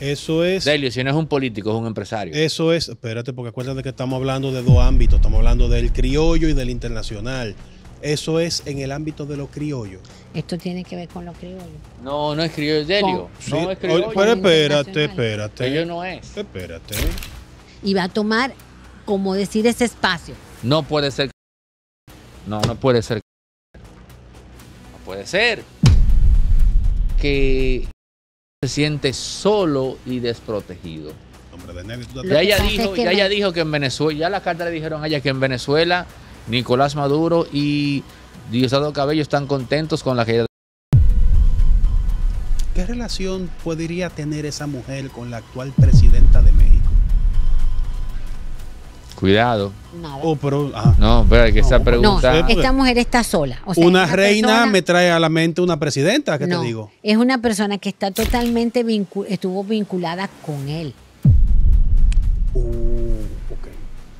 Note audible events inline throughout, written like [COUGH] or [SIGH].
Eso es. Delio, si no es un político, es un empresario. Eso es. Espérate, porque acuérdate que estamos hablando de dos ámbitos. Estamos hablando del criollo y del internacional. Eso es en el ámbito de los criollos. Esto tiene que ver con los criollos. No, no es criollo, Delio. No es criollo. Pero espérate, espérate. Delio no es. Espérate. Y va a tomar, como decir, ese espacio. No puede ser. No, no puede ser. No puede ser. Que se siente solo y desprotegido. Ya ella, dijo, dijo que en Venezuela, ya las cartas le dijeron a ella que en Venezuela Nicolás Maduro y Diosdado Cabello están contentos con la ella. ¿Qué relación podría tener esa mujer con la actual presidenta de México? Cuidado. Oh, pero, ah. No, pero hay que estar esta mujer está sola. una, reina me trae a la mente una presidenta, ¿qué te digo? Es una persona que está totalmente estuvo vinculada con él. Uh, okay.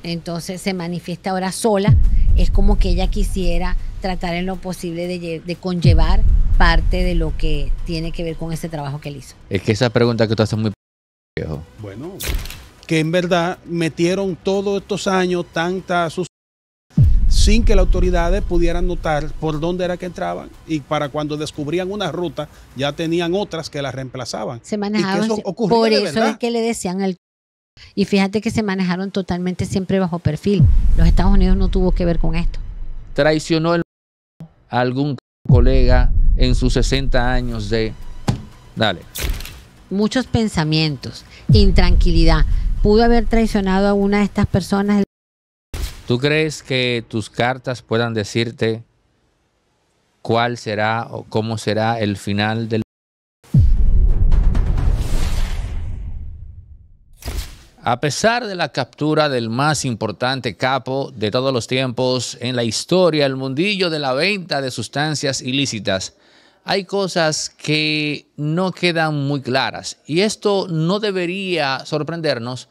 Entonces se manifiesta ahora sola. Es como que ella quisiera tratar en lo posible de, conllevar parte de lo que tiene que ver con ese trabajo que él hizo. Es que esa pregunta que tú haces muy Bueno que en verdad metieron todos estos años tantas sus... sin que las autoridades pudieran notar por dónde era que entraban y para cuando descubrían una ruta ya tenían otras que las reemplazaban. Se manejaban, por eso es que le decían al... Y fíjate que se manejaron totalmente siempre bajo perfil. Los Estados Unidos no tuvo que ver con esto. Traicionó el... algún colega en sus 60 años de... Dale. Muchos pensamientos intranquilidad. ¿Pudo haber traicionado a una de estas personas? ¿Tú crees que tus cartas puedan decirte cuál será o cómo será el final del... A pesar de la captura del más importante capo de todos los tiempos en la historia, el mundillo de la venta de sustancias ilícitas hay cosas que no quedan muy claras. Y esto no debería sorprendernos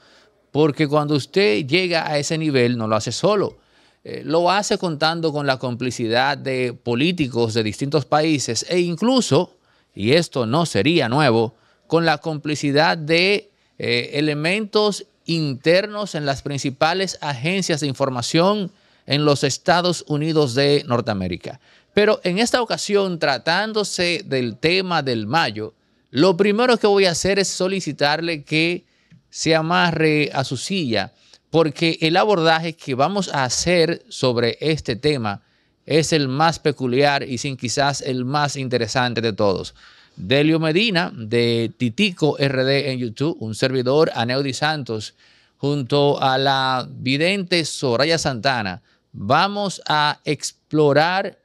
porque cuando usted llega a ese nivel no lo hace solo. Eh, lo hace contando con la complicidad de políticos de distintos países e incluso, y esto no sería nuevo, con la complicidad de eh, elementos internos en las principales agencias de información en los Estados Unidos de Norteamérica. Pero en esta ocasión, tratándose del tema del mayo, lo primero que voy a hacer es solicitarle que se amarre a su silla, porque el abordaje que vamos a hacer sobre este tema es el más peculiar y sin quizás el más interesante de todos. Delio Medina de Titico RD en YouTube, un servidor, Aneudi Santos, junto a la vidente Soraya Santana, vamos a explorar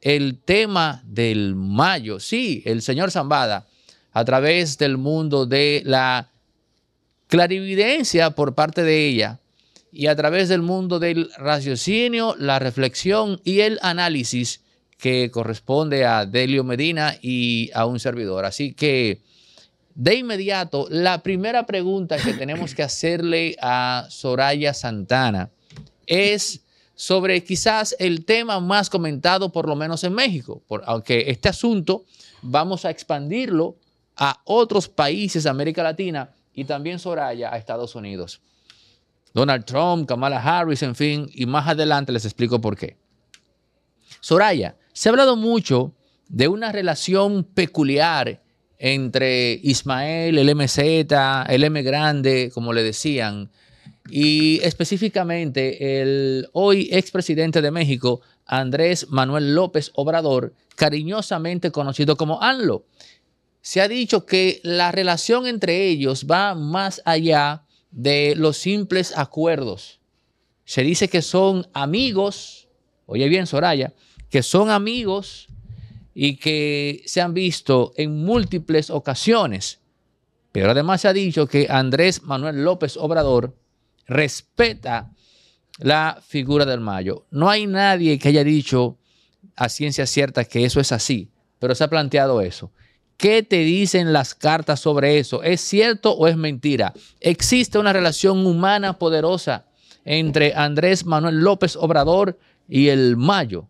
el tema del mayo. Sí, el señor Zambada, a través del mundo de la clarividencia por parte de ella y a través del mundo del raciocinio, la reflexión y el análisis que corresponde a Delio Medina y a un servidor. Así que de inmediato, la primera pregunta que tenemos que hacerle a Soraya Santana es sobre quizás el tema más comentado, por lo menos en México, aunque este asunto vamos a expandirlo a otros países de América Latina y también Soraya a Estados Unidos. Donald Trump, Kamala Harris, en fin, y más adelante les explico por qué. Soraya, se ha hablado mucho de una relación peculiar entre Ismael, el MZ, el M grande, como le decían, y específicamente el hoy expresidente de México, Andrés Manuel López Obrador, cariñosamente conocido como ANLO. Se ha dicho que la relación entre ellos va más allá de los simples acuerdos. Se dice que son amigos, oye bien Soraya, que son amigos y que se han visto en múltiples ocasiones. Pero además se ha dicho que Andrés Manuel López Obrador respeta la figura del mayo. No hay nadie que haya dicho a ciencia cierta que eso es así, pero se ha planteado eso. ¿Qué te dicen las cartas sobre eso? ¿Es cierto o es mentira? Existe una relación humana poderosa entre Andrés Manuel López Obrador y el Mayo.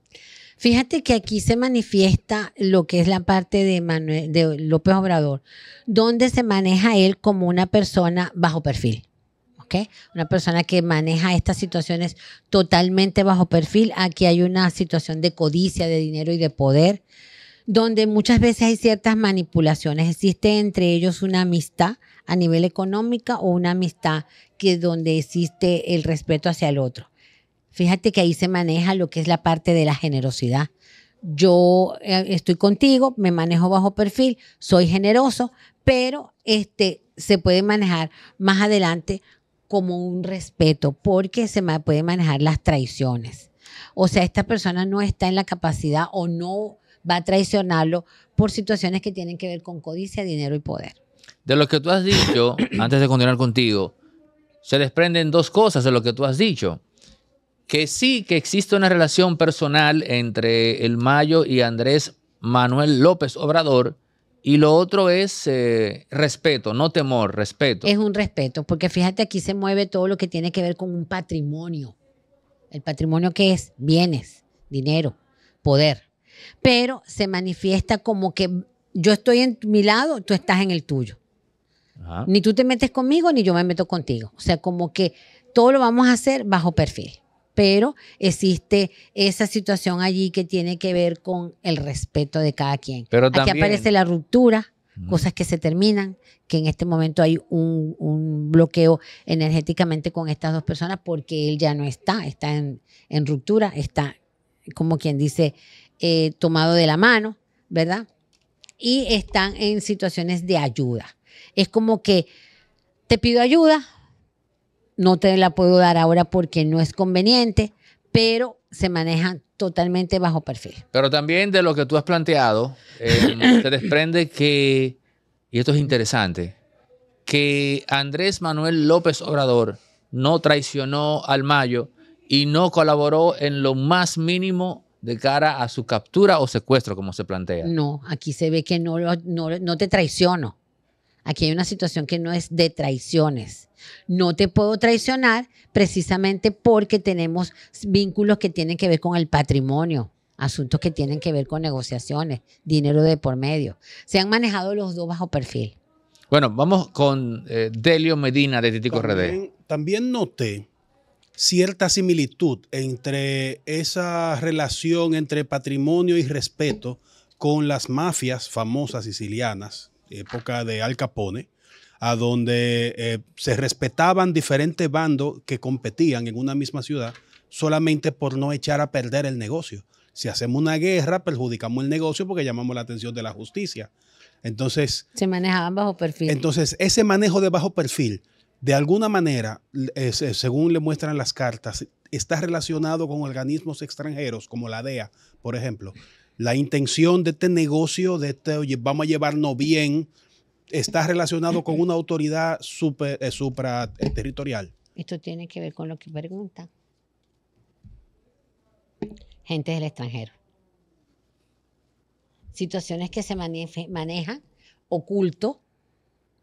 Fíjate que aquí se manifiesta lo que es la parte de, de López Obrador, donde se maneja él como una persona bajo perfil. Una persona que maneja estas situaciones totalmente bajo perfil. Aquí hay una situación de codicia, de dinero y de poder, donde muchas veces hay ciertas manipulaciones. Existe entre ellos una amistad a nivel económico o una amistad que donde existe el respeto hacia el otro. Fíjate que ahí se maneja lo que es la parte de la generosidad yo eh, estoy contigo, me manejo bajo perfil, soy generoso, pero este se puede manejar más adelante como un respeto, porque se puede manejar las traiciones. O sea, esta persona no está en la capacidad o no va a traicionarlo por situaciones que tienen que ver con codicia, dinero y poder. De lo que tú has dicho, [CLEARS THROAT] antes de continuar contigo, se desprenden dos cosas de lo que tú has dicho. Que sí que existe una relación personal entre el Mayo y Andrés Manuel López Obrador, y lo otro es eh, respeto, no temor, respeto. Es un respeto, porque fíjate, aquí se mueve todo lo que tiene que ver con un patrimonio. El patrimonio que es bienes, dinero, poder. Pero se manifiesta como que yo estoy en mi lado, tú estás en el tuyo. Ni tú te metes conmigo, ni yo me meto contigo. O sea, como que todo lo vamos a hacer bajo perfil pero existe esa situación allí que tiene que ver con el respeto de cada quien. Aquí aparece la ruptura, cosas que se terminan, que en este momento hay un, bloqueo energéticamente con estas dos personas porque él ya no está, está en, ruptura, está, como quien dice, eh, tomado de la mano, ¿verdad? Y están en situaciones de ayuda. Es como que te pido ayuda, no te la puedo dar ahora porque no es conveniente, pero se maneja totalmente bajo perfil. Pero también de lo que tú has planteado, eh, [COUGHS] se desprende que, y esto es interesante, que Andrés Manuel López Obrador no traicionó al Mayo y no colaboró en lo más mínimo de cara a su captura o secuestro, como se plantea. No, aquí se ve que no, no, no te traiciono. Aquí hay una situación que no es de traiciones. No te puedo traicionar precisamente porque tenemos vínculos que tienen que ver con el patrimonio, asuntos que tienen que ver con negociaciones, dinero de por medio. Se han manejado los dos bajo perfil. Bueno, vamos con eh, Delio Medina de Titico También noté cierta similitud entre esa relación entre patrimonio y respeto con las mafias famosas sicilianas época de Al Capone, a donde eh, se respetaban diferentes bandos que competían en una misma ciudad solamente por no echar a perder el negocio. Si hacemos una guerra, perjudicamos el negocio porque llamamos la atención de la justicia. Entonces... Se manejaban bajo perfil. Entonces, ese manejo de bajo perfil, de alguna manera, eh, según le muestran las cartas, está relacionado con organismos extranjeros como la DEA, por ejemplo, la intención de este negocio, de este, vamos a llevarnos bien, está relacionado con una autoridad super, eh, supraterritorial. Eh, Esto tiene que ver con lo que pregunta. Gente del extranjero. Situaciones que se manejan oculto,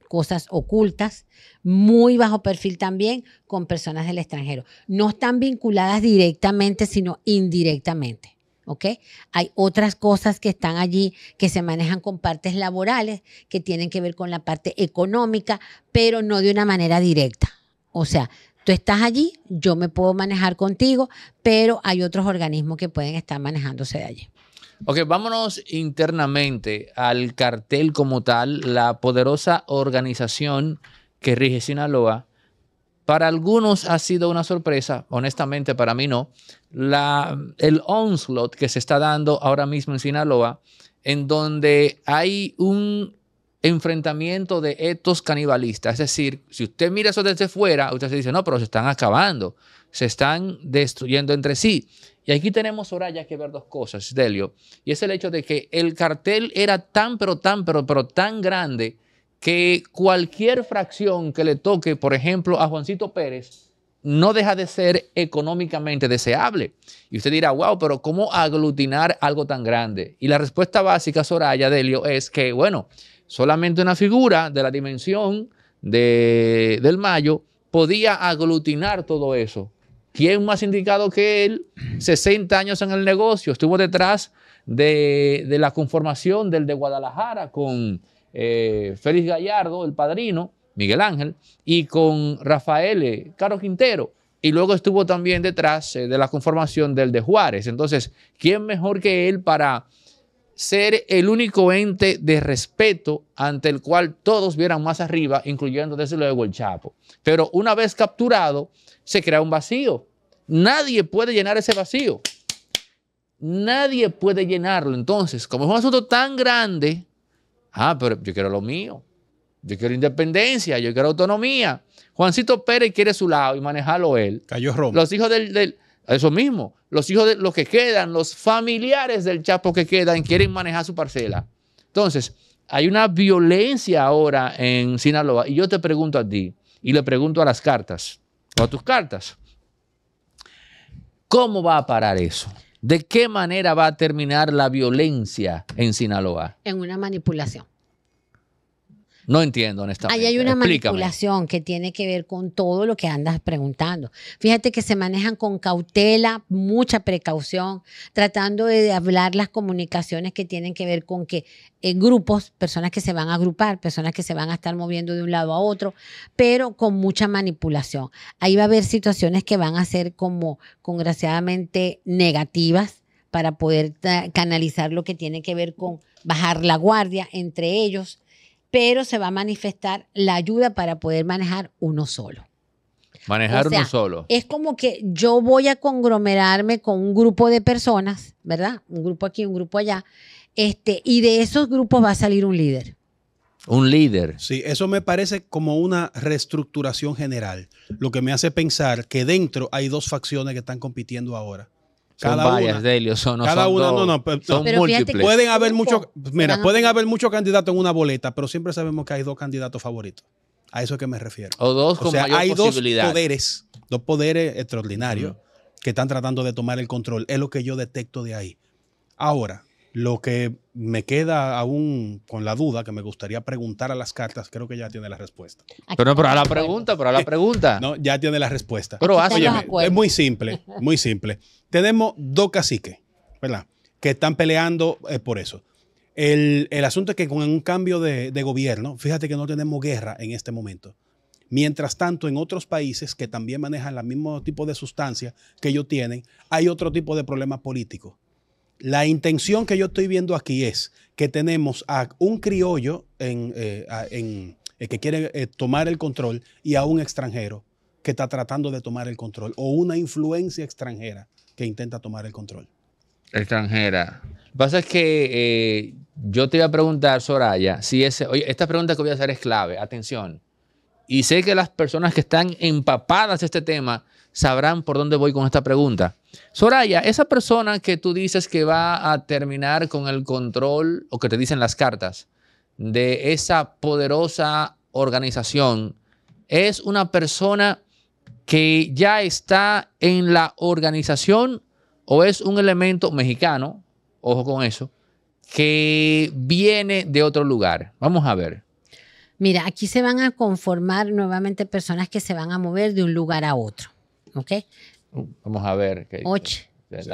cosas ocultas, muy bajo perfil también con personas del extranjero. No están vinculadas directamente, sino indirectamente. Okay, Hay otras cosas que están allí que se manejan con partes laborales, que tienen que ver con la parte económica, pero no de una manera directa. O sea, tú estás allí, yo me puedo manejar contigo, pero hay otros organismos que pueden estar manejándose de allí. Ok, vámonos internamente al cartel como tal, la poderosa organización que rige Sinaloa para algunos ha sido una sorpresa, honestamente para mí no, el onslaught que se está dando ahora mismo en Sinaloa, en donde hay un enfrentamiento de estos canibalistas. Es decir, si usted mira eso desde fuera, usted se dice, no, pero se están acabando, se están destruyendo entre sí. Y aquí tenemos ahora ya que ver dos cosas, Delio, y es el hecho de que el cartel era tan, pero tan, pero, pero tan grande que cualquier fracción que le toque, por ejemplo, a Juancito Pérez, no deja de ser económicamente deseable. Y usted dirá, wow, pero ¿cómo aglutinar algo tan grande? Y la respuesta básica, Soraya Delio, es que, bueno, solamente una figura de la dimensión de, del Mayo podía aglutinar todo eso. ¿Quién más indicado que él? 60 años en el negocio, estuvo detrás de la conformación del de Guadalajara con eh, Félix Gallardo, el padrino, Miguel Ángel, y con Rafael eh, Caro Quintero. Y luego estuvo también detrás eh, de la conformación del de Juárez. Entonces, ¿quién mejor que él para ser el único ente de respeto ante el cual todos vieran más arriba, incluyendo desde luego el Chapo? Pero una vez capturado, se crea un vacío. Nadie puede llenar ese vacío. Nadie puede llenarlo. Entonces, como es un asunto tan grande, Ah, pero yo quiero lo mío. Yo quiero independencia, yo quiero autonomía. Juancito Pérez quiere su lado y manejarlo él. Cayó Los hijos del, eso mismo, los hijos de los que quedan, los familiares del Chapo que quedan, quieren manejar su parcela. Entonces, hay una violencia ahora en Sinaloa. Y yo te pregunto a ti, y le pregunto a las cartas, o a tus cartas, ¿cómo va a parar eso? ¿De qué manera va a terminar la violencia en Sinaloa? En una manipulación. No entiendo, honestamente. Ahí hay una manipulación que tiene que ver con todo lo que andas preguntando. Fíjate que se manejan con cautela, mucha precaución, tratando de hablar las comunicaciones que tienen que ver con que eh, grupos, personas que se van a agrupar, personas que se van a estar moviendo de un lado a otro, pero con mucha manipulación. Ahí va a haber situaciones que van a ser como, congraciadamente, negativas para poder eh, canalizar lo que tiene que ver con bajar la guardia entre ellos pero se va a manifestar la ayuda para poder manejar uno solo. Manejar uno solo. Es como que yo voy a conglomerarme con un grupo de personas, ¿verdad? Un grupo aquí, un grupo allá. Este, y de esos grupos va a salir un líder. Un líder. Sí, eso me parece como una reestructuración general, lo que me hace pensar que dentro hay dos facciones que están compitiendo ahora son varias, de ellos son, no, son no, no, son múltiples. Pueden haber muchos, mira, pueden haber muchos candidatos en una boleta, pero siempre sabemos que hay dos candidatos favoritos. A eso es que me refiero. O dos o sea, hay dos poderes, dos poderes extraordinarios que están tratando de tomar el control. Es lo que yo detecto de ahí. Ahora, lo que me queda aún con la duda que me gustaría preguntar a las cartas, creo que ya tiene la respuesta. pero, a la pregunta, pero a la pregunta. no, ya tiene la respuesta. Pero ah, es muy simple, muy simple. Tenemos dos caciques, ¿verdad? Que están peleando eh, por eso. El, asunto es que con un cambio de, gobierno, fíjate que no tenemos guerra en este momento. Mientras tanto, en otros países que también manejan el mismo tipo de sustancia que ellos tienen, hay otro tipo de problemas políticos. La intención que yo estoy viendo aquí es que tenemos a un criollo en, eh, eh, que quiere eh, tomar el control y a un extranjero que está tratando de tomar el control o una influencia extranjera que intenta tomar el control. Extranjera. Lo que pasa es que yo te iba a preguntar, Soraya, si ese, esta pregunta que voy a hacer es clave, atención. Y sé que las personas que están empapadas de este tema sabrán por dónde voy con esta pregunta. Soraya, esa persona que tú dices que va a terminar con el control o que te dicen las cartas de esa poderosa organización, es una persona que ya está en la organización o es un elemento mexicano, ojo con eso, que viene de otro lugar. Vamos a ver. Mira, aquí se van a conformar nuevamente personas que se van a mover de un lugar a otro. Vamos a ver.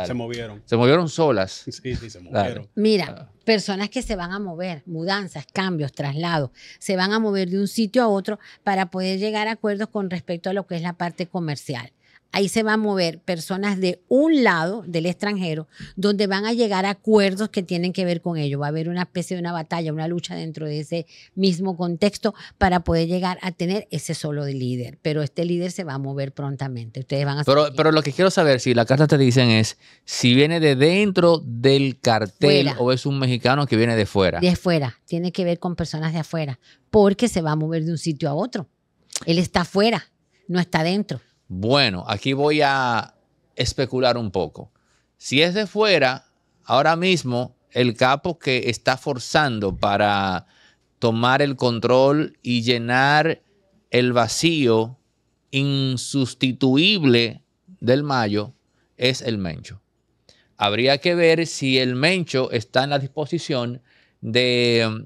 Se movieron. Se movieron solas. Sí, sí, se movieron. Mira, ah. personas que se van a mover, mudanzas, cambios, traslados, se van a mover de un sitio a otro para poder llegar a acuerdos con respecto a lo que es la parte comercial ahí se van a mover personas de un lado del extranjero, donde van a llegar acuerdos que tienen que ver con ello. Va a haber una especie de una batalla, una lucha dentro de ese mismo contexto para poder llegar a tener ese solo líder. Pero este líder se va a mover prontamente. Ustedes van a pero, pero lo que quiero saber, si la carta te dicen es si viene de dentro del cartel o es un mexicano que viene de fuera. De fuera, tiene que ver con personas de afuera, porque se va a mover de un sitio a otro. Él está afuera, no está dentro. Bueno, aquí voy a especular un poco. Si es de fuera, ahora mismo el capo que está forzando para tomar el control y llenar el vacío insustituible del Mayo es el Mencho. Habría que ver si el Mencho está en la disposición de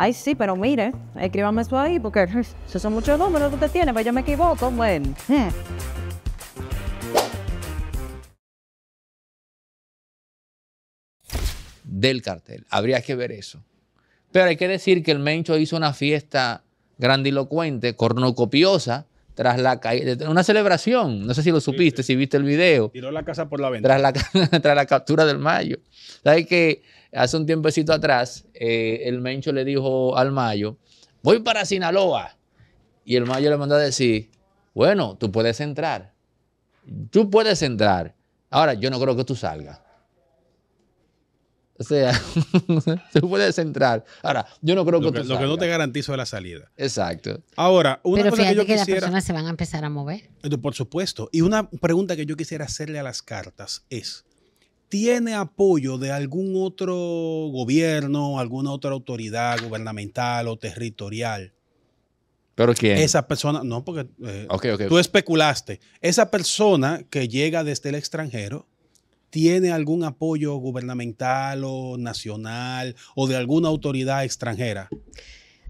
Ay, sí, pero mire, escríbame eso ahí porque [LAUGHS] esos son muchos números que usted tiene, pero pues yo me equivoco. Bueno. Hmm. Del cartel. Habría que ver eso. Pero hay que decir que el Mencho hizo una fiesta grandilocuente, cornocopiosa, tras la caída, una celebración, no sé si lo supiste, si viste el video. Tiró la casa por la ventana. Tras la, [LAUGHS] la captura del Mayo. ¿Sabes que Hace un tiempecito atrás, eh, el Mencho le dijo al Mayo, voy para Sinaloa. Y el Mayo le mandó a decir, bueno, tú puedes entrar. Tú puedes entrar. Ahora, yo no creo que tú salgas. O sea, [LAUGHS] se puede centrar. Ahora, yo no creo que, Lo que no te garantizo es la salida. Exacto. Ahora, una Pero cosa que yo que las personas se van a empezar a mover. Por supuesto. Y una pregunta que yo quisiera hacerle a las cartas es, ¿tiene apoyo de algún otro gobierno, alguna otra autoridad gubernamental o territorial? ¿Pero quién? Esa persona, no, porque eh, tú especulaste. Esa persona que llega desde el extranjero tiene algún apoyo gubernamental o nacional o de alguna autoridad extranjera?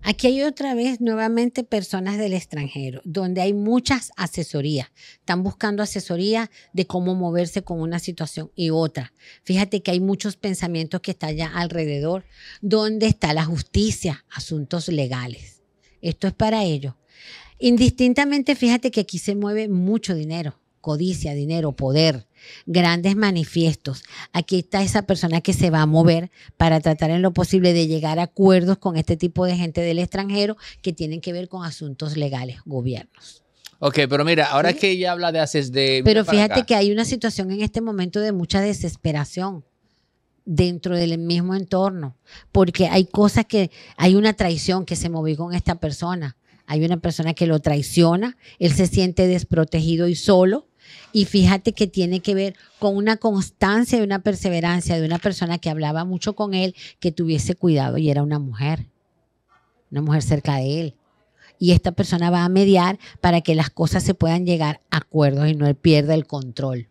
Aquí hay otra vez nuevamente personas del extranjero, donde hay muchas asesorías. Están buscando asesoría de cómo moverse con una situación y otra. Fíjate que hay muchos pensamientos que están allá alrededor, ¿Dónde está la justicia, asuntos legales. Esto es para ellos. Indistintamente, fíjate que aquí se mueve mucho dinero, codicia, dinero, poder grandes manifiestos. Aquí está esa persona que se va a mover para tratar en lo posible de llegar a acuerdos con este tipo de gente del extranjero que tienen que ver con asuntos legales, gobiernos. Ok, pero mira, ahora que ella habla de haces de... Pero fíjate que hay una situación en este momento de mucha desesperación dentro del mismo entorno, porque hay cosas que, hay una traición que se movió con esta persona, hay una persona que lo traiciona, él se siente desprotegido y solo, y fíjate que tiene que ver con una constancia y una perseverancia de una persona que hablaba mucho con él, que tuviese cuidado y era una mujer, una mujer cerca de él. Y esta persona va a mediar para que las cosas se puedan llegar a acuerdos y no él pierda el control.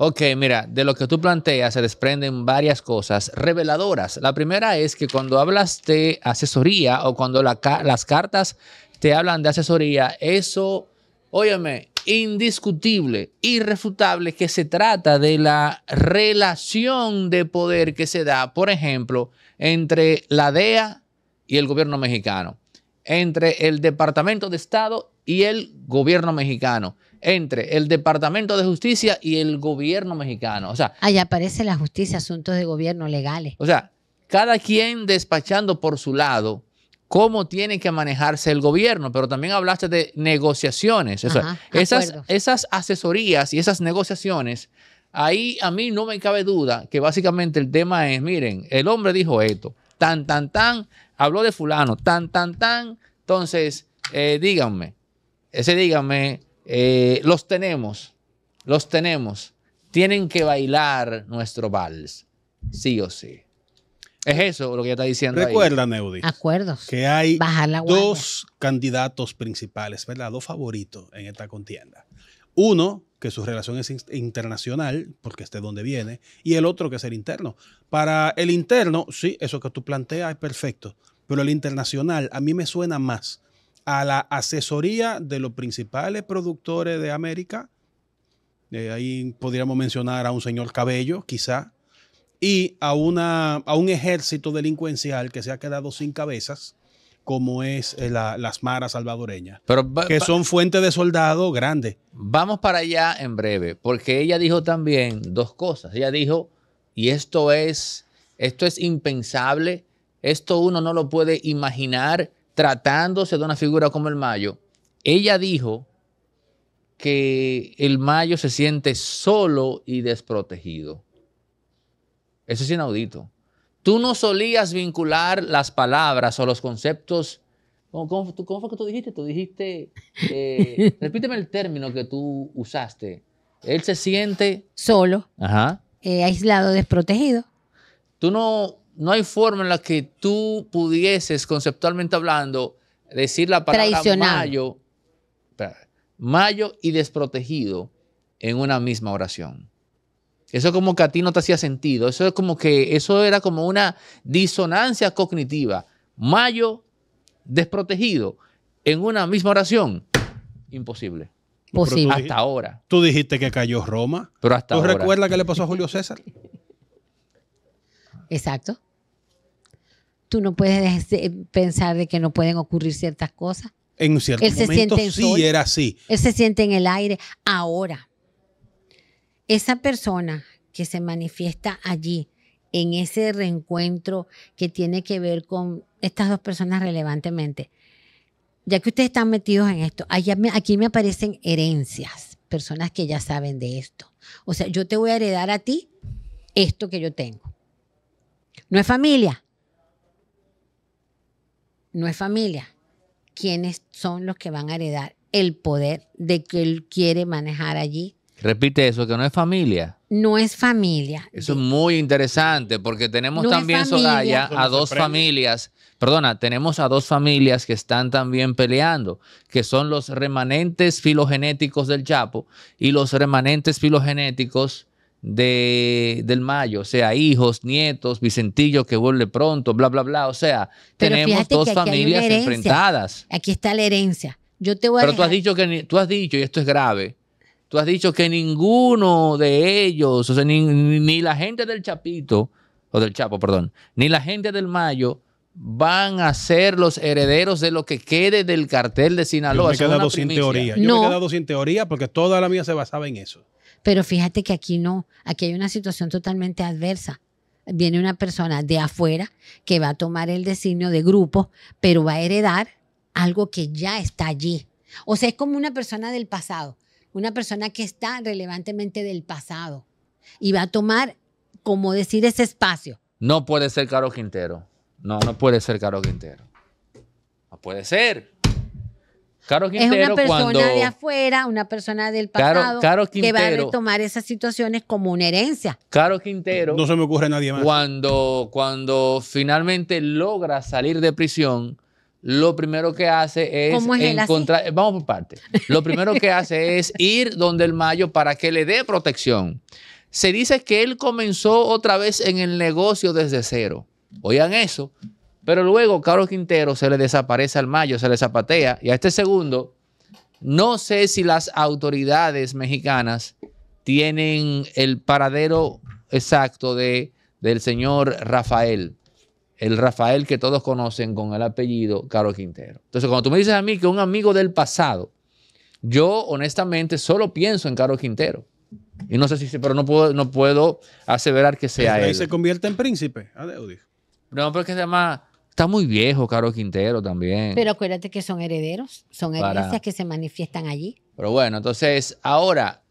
Ok, mira, de lo que tú planteas se desprenden varias cosas reveladoras. La primera es que cuando hablas de asesoría o cuando las cartas te hablan de asesoría, eso, óyeme, indiscutible, irrefutable, que se trata de la relación de poder que se da, por ejemplo, entre la DEA y el gobierno mexicano, entre el Departamento de Estado y el gobierno mexicano, entre el Departamento de Justicia y el gobierno mexicano. O sea, ahí aparece la justicia, asuntos de gobierno legales. O sea, cada quien despachando por su lado cómo tiene que manejarse el gobierno, pero también hablaste de negociaciones. esas, esas asesorías y esas negociaciones, ahí a mí no me cabe duda que básicamente el tema es, miren, el hombre dijo esto, tan, tan, tan, habló de fulano, tan, tan, tan, entonces, eh, díganme, ese díganme, eh, los tenemos, los tenemos, tienen que bailar nuestro vals, sí o sí. Es eso lo que está diciendo. Recuerda, Neudi. Acuerdos. Que hay dos candidatos principales, ¿verdad? Dos favoritos en esta contienda. Uno, que su relación es internacional, porque esté donde viene, y el otro que es el interno. Para el interno, sí, eso que tú planteas es perfecto, pero el internacional a mí me suena más a la asesoría de los principales productores de América. De eh, ahí podríamos mencionar a un señor Cabello, quizá, y a, una, a un ejército delincuencial que se ha quedado sin cabezas como es eh, las maras salvadoreñas, que son fuente de soldados grandes. Vamos para allá en breve, porque ella dijo también dos cosas. Ella dijo, y esto es, esto es impensable, esto uno no lo puede imaginar tratándose de una figura como el Mayo. Ella dijo que el Mayo se siente solo y desprotegido. Eso es inaudito. Tú no solías vincular las palabras o los conceptos. ¿Cómo, fue que tú dijiste? Tú dijiste, eh, [LAUGHS] repíteme el término que tú usaste. Él se siente solo, Ajá. Eh, aislado, desprotegido. Tú no, no hay forma en la que tú pudieses, conceptualmente hablando, decir la palabra mayo, mayo y desprotegido en una misma oración. Eso como que a ti no te hacía sentido. Eso es como que eso era como una disonancia cognitiva. Mayo desprotegido en una misma oración. Imposible. Posible. Hasta ahora. Tú dijiste que cayó Roma. ¿Tú recuerdas qué le pasó a Julio César? [LAUGHS] Exacto. Tú no puedes eh, pensar de que no pueden ocurrir ciertas cosas. En cierto momento sí era así. Él se siente en el aire. Ahora, esa persona que se manifiesta allí, en ese reencuentro que tiene que ver con estas dos personas relevantemente, ya que ustedes están metidos en esto, aquí me aparecen herencias, personas que ya saben de esto. O sea, yo te voy a heredar a ti esto que yo tengo. No es familia. No es familia. ¿Quiénes son los que van a heredar el poder de que él quiere manejar allí Repite eso, que no es familia. No es familia. Eso es muy interesante porque tenemos también, Soraya, a dos familias. Perdona, tenemos a dos familias que están también peleando, que son los remanentes filogenéticos del Chapo y los remanentes filogenéticos de, del Mayo, o sea, hijos, nietos, Vicentillo que vuelve pronto, bla, bla, bla. O sea, tenemos dos familias enfrentadas. Aquí está la herencia. Yo te voy a Pero tú has dicho que tú has dicho, y esto es grave, Tú has dicho que ninguno de ellos, o sea, ni, la gente del Chapito, o del Chapo, perdón, ni la gente del Mayo van a ser los herederos de lo que quede del cartel de Sinaloa. Yo me he quedado sin teoría. Yo me he quedado sin teoría porque toda la mía se basaba en eso. Pero fíjate que aquí no, aquí hay una situación totalmente adversa. Viene una persona de afuera que va a tomar el designio de grupo, pero va a heredar algo que ya está allí. O sea, es como una persona del pasado una persona que está relevantemente del pasado y va a tomar, como decir, ese espacio. No puede ser Caro Quintero. No, no puede ser Caro Quintero. No puede ser. Caro Quintero es una persona de afuera, una persona del pasado que va a retomar esas situaciones como una herencia. Caro Quintero. No se me ocurre nadie más. Cuando, cuando finalmente logra salir de prisión, lo primero que hace es, encontrar, vamos por lo primero que hace es [LAUGHS] ir donde el Mayo para que le dé protección. Se dice que él comenzó otra vez en el negocio desde cero. Oigan eso. Pero luego Carlos Quintero se le desaparece al Mayo, se le zapatea. Y a este segundo, no sé si las autoridades mexicanas tienen el paradero exacto de, del señor Rafael el Rafael que todos conocen con el apellido Caro Quintero. Entonces, cuando tú me dices a mí que un amigo del pasado, yo honestamente solo pienso en Caro Quintero. Y no sé si, pero no puedo, no puedo aseverar que sea él. se convierte en príncipe, dijo. No, pero es que se llama, está muy viejo Caro Quintero también. Pero acuérdate que son herederos, son herencias que se manifiestan allí. Pero bueno, entonces, ahora,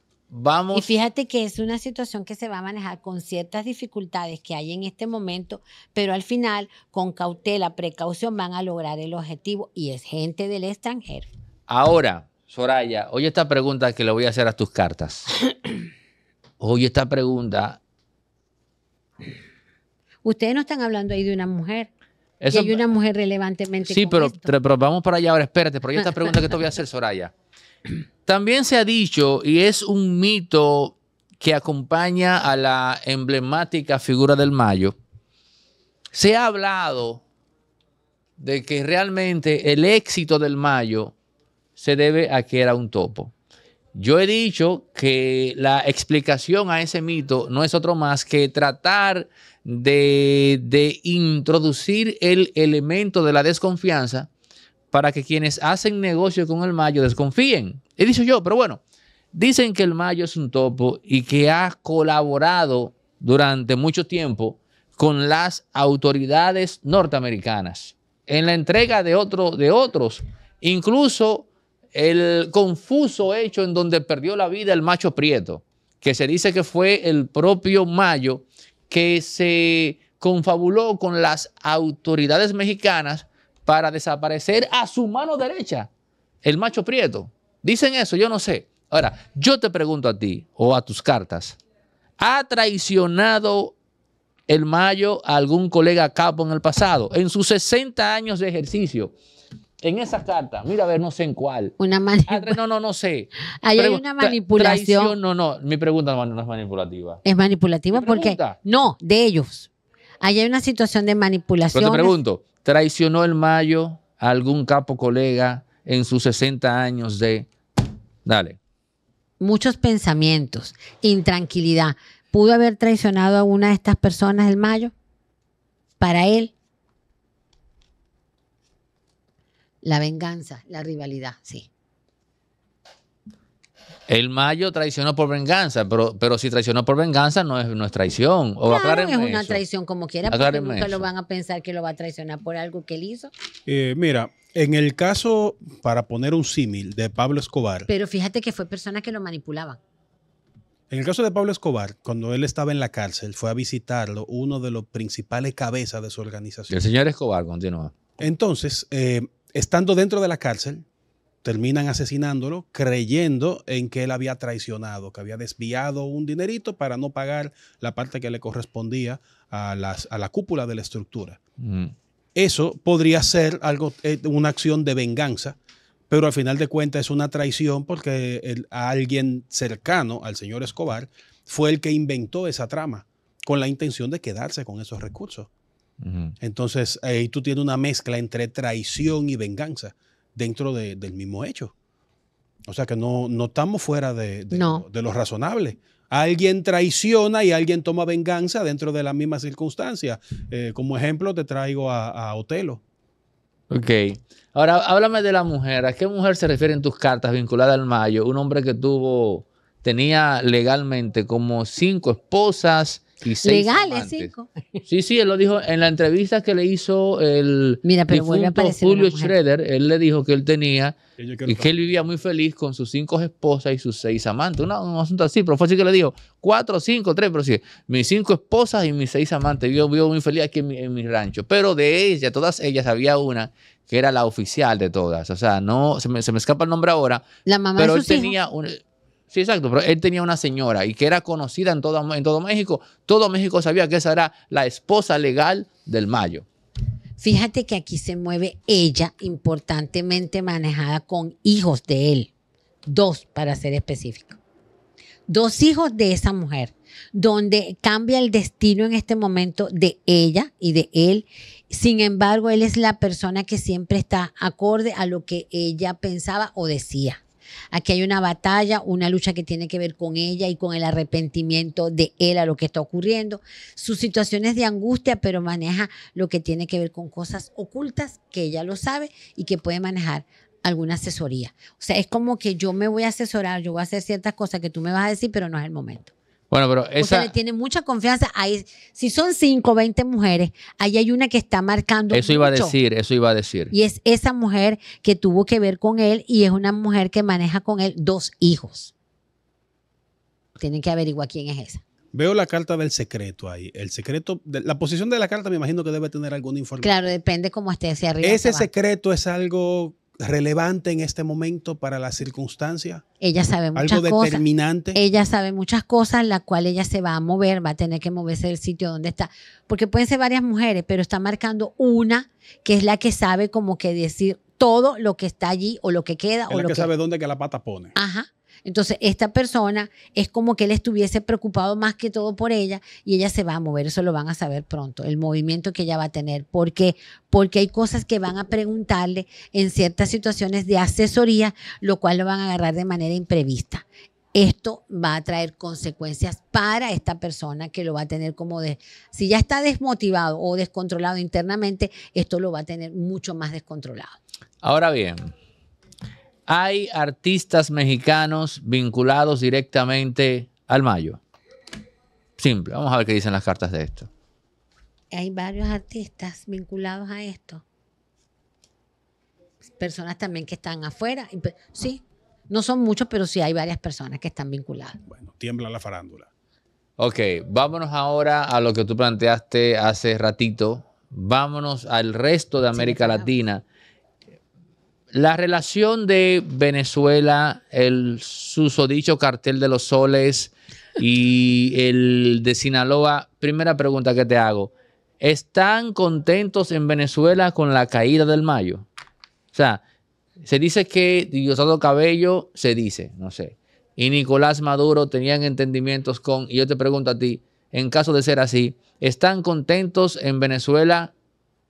y fíjate que es una situación que se va a manejar con ciertas dificultades que hay en este momento, pero al final, con cautela, precaución, van a lograr el objetivo y es gente del extranjero. Ahora, Soraya, oye esta pregunta que le voy a hacer a tus cartas. [CLEARS THROAT] oye esta pregunta. Ustedes no están hablando ahí de una mujer. Eso, hay una mujer relevantemente. Sí, pero, vamos para allá ahora, espérate, pero oye esta pregunta que te voy a hacer, [LAUGHS] Soraya. También se ha dicho, y es un mito que acompaña a la emblemática figura del Mayo, se ha hablado de que realmente el éxito del Mayo se debe a que era un topo. Yo he dicho que la explicación a ese mito no es otro más que tratar de, introducir el elemento de la desconfianza para que quienes hacen negocio con el mayo desconfíen. Y dice yo, pero bueno, dicen que el mayo es un topo y que ha colaborado durante mucho tiempo con las autoridades norteamericanas en la entrega de, otro, de otros, incluso el confuso hecho en donde perdió la vida el macho prieto, que se dice que fue el propio Mayo que se confabuló con las autoridades mexicanas para desaparecer a su mano derecha, el macho prieto. Dicen eso, yo no sé. Ahora, yo te pregunto a ti o a tus cartas, ¿ha traicionado el Mayo a algún colega capo en el pasado? En sus 60 años de ejercicio, en esas cartas, mira a ver, no sé en cuál. Una manipulación. No, no, no sé. Ahí hay una manipulación. Traición, no, no, mi pregunta no es manipulativa. Es manipulativa porque, no, de ellos. Ahí hay una situación de manipulación. Pero te pregunto, traicionó el mayo a algún capo colega en sus 60 años de... Dale. Muchos pensamientos, intranquilidad. ¿Pudo haber traicionado a una de estas personas el mayo? Para él, la venganza, la rivalidad, sí. El Mayo traicionó por venganza, pero, si traicionó por venganza no es, no es traición. O claro, es una traición como quiera, porque nunca lo van a pensar que lo va a traicionar por algo que él hizo. Eh, mira, en el caso, para poner un símil, de Pablo Escobar. Pero fíjate que fue persona que lo manipulaba. En el caso de Pablo Escobar, cuando él estaba en la cárcel, fue a visitarlo uno de los principales cabezas de su organización. El señor Escobar continúa. Entonces, eh, estando dentro de la cárcel, terminan asesinándolo creyendo en que él había traicionado, que había desviado un dinerito para no pagar la parte que le correspondía a, la cúpula de la estructura. Mm. Eso podría ser algo, eh, una acción de venganza, pero al final de cuentas es una traición porque a alguien cercano al señor Escobar fue el que inventó esa trama con la intención de quedarse con esos recursos. Entonces ahí tú tienes una mezcla entre traición y venganza dentro de, del mismo hecho. O sea que no, estamos fuera de, lo razonable. Alguien traiciona y alguien toma venganza dentro de las mismas circunstancias. Eh, como ejemplo te traigo a, a, Otelo. Ok. Ahora háblame de la mujer. ¿A qué mujer se en tus cartas vinculadas al Mayo? Un hombre que tuvo, tenía legalmente como cinco esposas, y seis cinco. Sí, sí, él lo dijo en la entrevista que le hizo el Mira, pero Julio Schroeder. Él le dijo que él tenía y que, él vivía muy feliz con sus cinco esposas y sus seis amantes. Una, un asunto así, pero fue así que le dijo: cuatro, cinco, tres, pero sí, mis cinco esposas y mis seis amantes. Yo vivo muy feliz aquí en mi, rancho. Pero de ellas, todas ellas, había una que era la oficial de todas. O sea, no se me, se me escapa el nombre ahora. La mamá pero de él tenía Sí, exacto, pero él tenía una señora y que era conocida en todo, en todo México. Todo México sabía que esa era la esposa legal del Mayo. Fíjate que aquí se mueve ella, importantemente manejada con hijos de él, dos para ser específico. Dos hijos de esa mujer, donde cambia el destino en este momento de ella y de él. Sin embargo, él es la persona que siempre está acorde a lo que ella pensaba o decía. Aquí hay una batalla, una lucha que tiene que ver con ella y con el arrepentimiento de él a lo que está ocurriendo. Sus situaciones de angustia, pero maneja lo que tiene que ver con cosas ocultas que ella lo sabe y que puede manejar alguna asesoría. O sea, es como que yo me voy a asesorar, yo voy a hacer ciertas cosas que tú me vas a decir, pero no es el momento. Bueno, pero esa... tiene mucha confianza. Ahí, si son 5 o 20 mujeres, ahí hay una que está marcando Eso iba a decir, eso iba a decir. Y es esa mujer que tuvo que ver con él y es una mujer que maneja con él dos hijos. Tienen que averiguar quién es esa. Veo la carta del secreto ahí. El secreto, la posición de la carta me imagino que debe tener algún informe. Claro, depende cómo esté hacia arriba. Ese secreto es algo relevante en este momento para la circunstancia? Ella sabe muchas cosas. ¿Algo determinante? Ella sabe muchas cosas, la cual ella se va a mover, va a tener que moverse del sitio donde está. Porque pueden ser varias mujeres, pero está marcando una que es la que sabe como que decir todo lo que está allí o lo que queda. que, sabe dónde que la pata pone. Ajá. Entonces, esta persona es como que él estuviese preocupado más que todo por ella y ella se va a mover, eso lo van a saber pronto, el movimiento que ella va a tener. ¿Por qué? Porque hay cosas que van a preguntarle en ciertas situaciones de asesoría, lo cual lo van a agarrar de manera imprevista esto va a traer consecuencias para esta persona que lo va a tener como de, si ya está desmotivado o descontrolado internamente, esto lo va a tener mucho más descontrolado. Ahora bien, ¿Hay artistas mexicanos vinculados directamente al Mayo? Simple, vamos a ver qué dicen las cartas de esto. Hay varios artistas vinculados a esto. Personas también que están afuera. Sí, no son muchos, pero sí hay varias personas que están vinculadas. Bueno, tiembla la farándula. Ok, vámonos ahora a lo que tú planteaste hace ratito. Vámonos al resto de América Latina la relación de Venezuela, el susodicho cartel de los soles y el de Sinaloa, primera pregunta que te hago, ¿están contentos en Venezuela con la caída del Mayo? O sea, se dice que Diosdado Cabello, se dice, no sé, y Nicolás Maduro tenían entendimientos con, y yo te pregunto a ti, en caso de ser así, ¿están contentos en Venezuela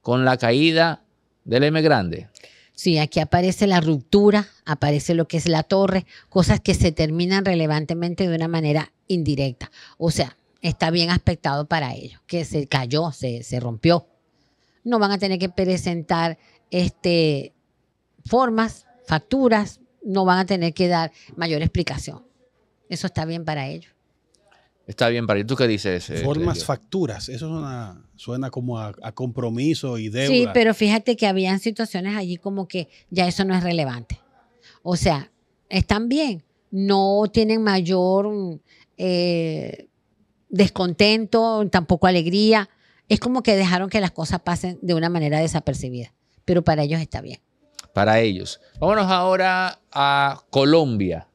con la caída del M Grande? Sí, aquí aparece la ruptura, aparece lo que es la torre, cosas que se terminan relevantemente de una manera indirecta. O sea, está bien aspectado para ellos, que se cayó, se, se rompió. No van a tener que presentar este, formas, facturas, no van a tener que dar mayor explicación. Eso está bien para ellos. Está bien, para ¿Tú qué dices? Eh, Formas facturas. Eso suena, como a, compromiso y deuda. Sí, pero fíjate que habían situaciones allí como que ya eso no es relevante. O sea, están bien. No tienen mayor eh, descontento, tampoco alegría. Es como que dejaron que las cosas pasen de una manera desapercibida. Pero para ellos está bien. Para ellos. Vámonos ahora a Colombia.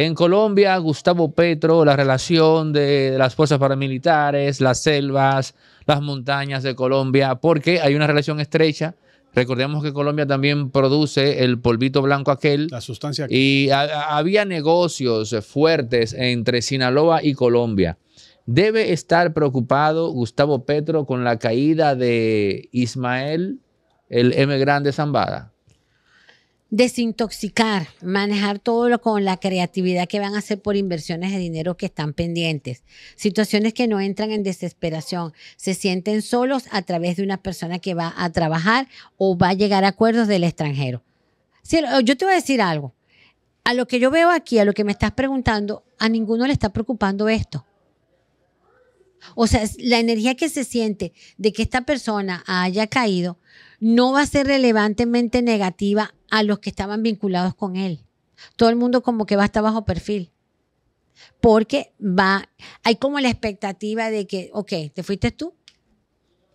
En Colombia, Gustavo Petro, la relación de las fuerzas paramilitares, las selvas, las montañas de Colombia, porque hay una relación estrecha. Recordemos que Colombia también produce el polvito blanco aquel. La sustancia. Aquel. Y había negocios fuertes entre Sinaloa y Colombia. ¿Debe estar preocupado Gustavo Petro con la caída de Ismael, el M grande Zambada? desintoxicar, manejar todo lo con la creatividad que van a hacer por inversiones de dinero que están pendientes, situaciones que no entran en desesperación, se sienten solos a través de una persona que va a trabajar o va a llegar a acuerdos del extranjero. yo te voy a decir algo, a lo que yo veo aquí, a lo que me estás preguntando, a ninguno le está preocupando esto. O sea, la energía que se siente de que esta persona haya caído no va a ser relevantemente negativa a los que estaban vinculados con él. Todo el mundo como que va a estar bajo perfil. Porque va, hay como la expectativa de que, ok, te fuiste tú,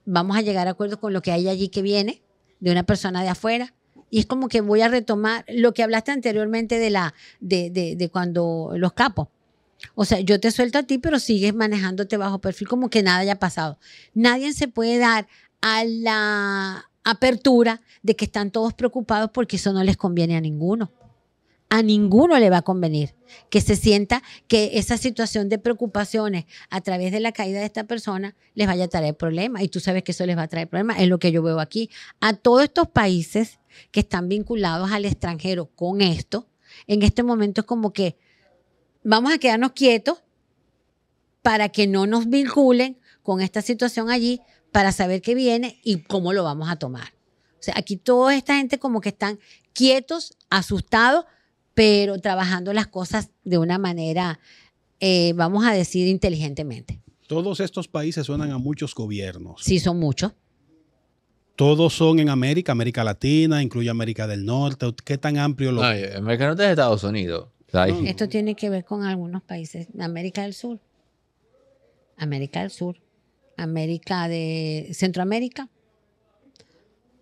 vamos a llegar a acuerdo con lo que hay allí que viene, de una persona de afuera. Y es como que voy a retomar lo que hablaste anteriormente de, la, de, de, de cuando los capos. O sea, yo te suelto a ti, pero sigues manejándote bajo perfil como que nada haya pasado. Nadie se puede dar a la, apertura de que están todos preocupados porque eso no les conviene a ninguno. A ninguno le va a convenir que se sienta que esa situación de preocupaciones a través de la caída de esta persona les vaya a traer problemas. Y tú sabes que eso les va a traer problemas. Es lo que yo veo aquí. A todos estos países que están vinculados al extranjero con esto, en este momento es como que vamos a quedarnos quietos para que no nos vinculen con esta situación allí, para saber qué viene y cómo lo vamos a tomar. O sea, aquí toda esta gente como que están quietos, asustados, pero trabajando las cosas de una manera, eh, vamos a decir, inteligentemente. Todos estos países suenan a muchos gobiernos. Sí, son muchos. Todos son en América, América Latina, incluye América del Norte. ¿Qué tan amplio lo.? No, América del Norte es Estados Unidos. Esto tiene que ver con algunos países. América del Sur. América del Sur. América de Centroamérica,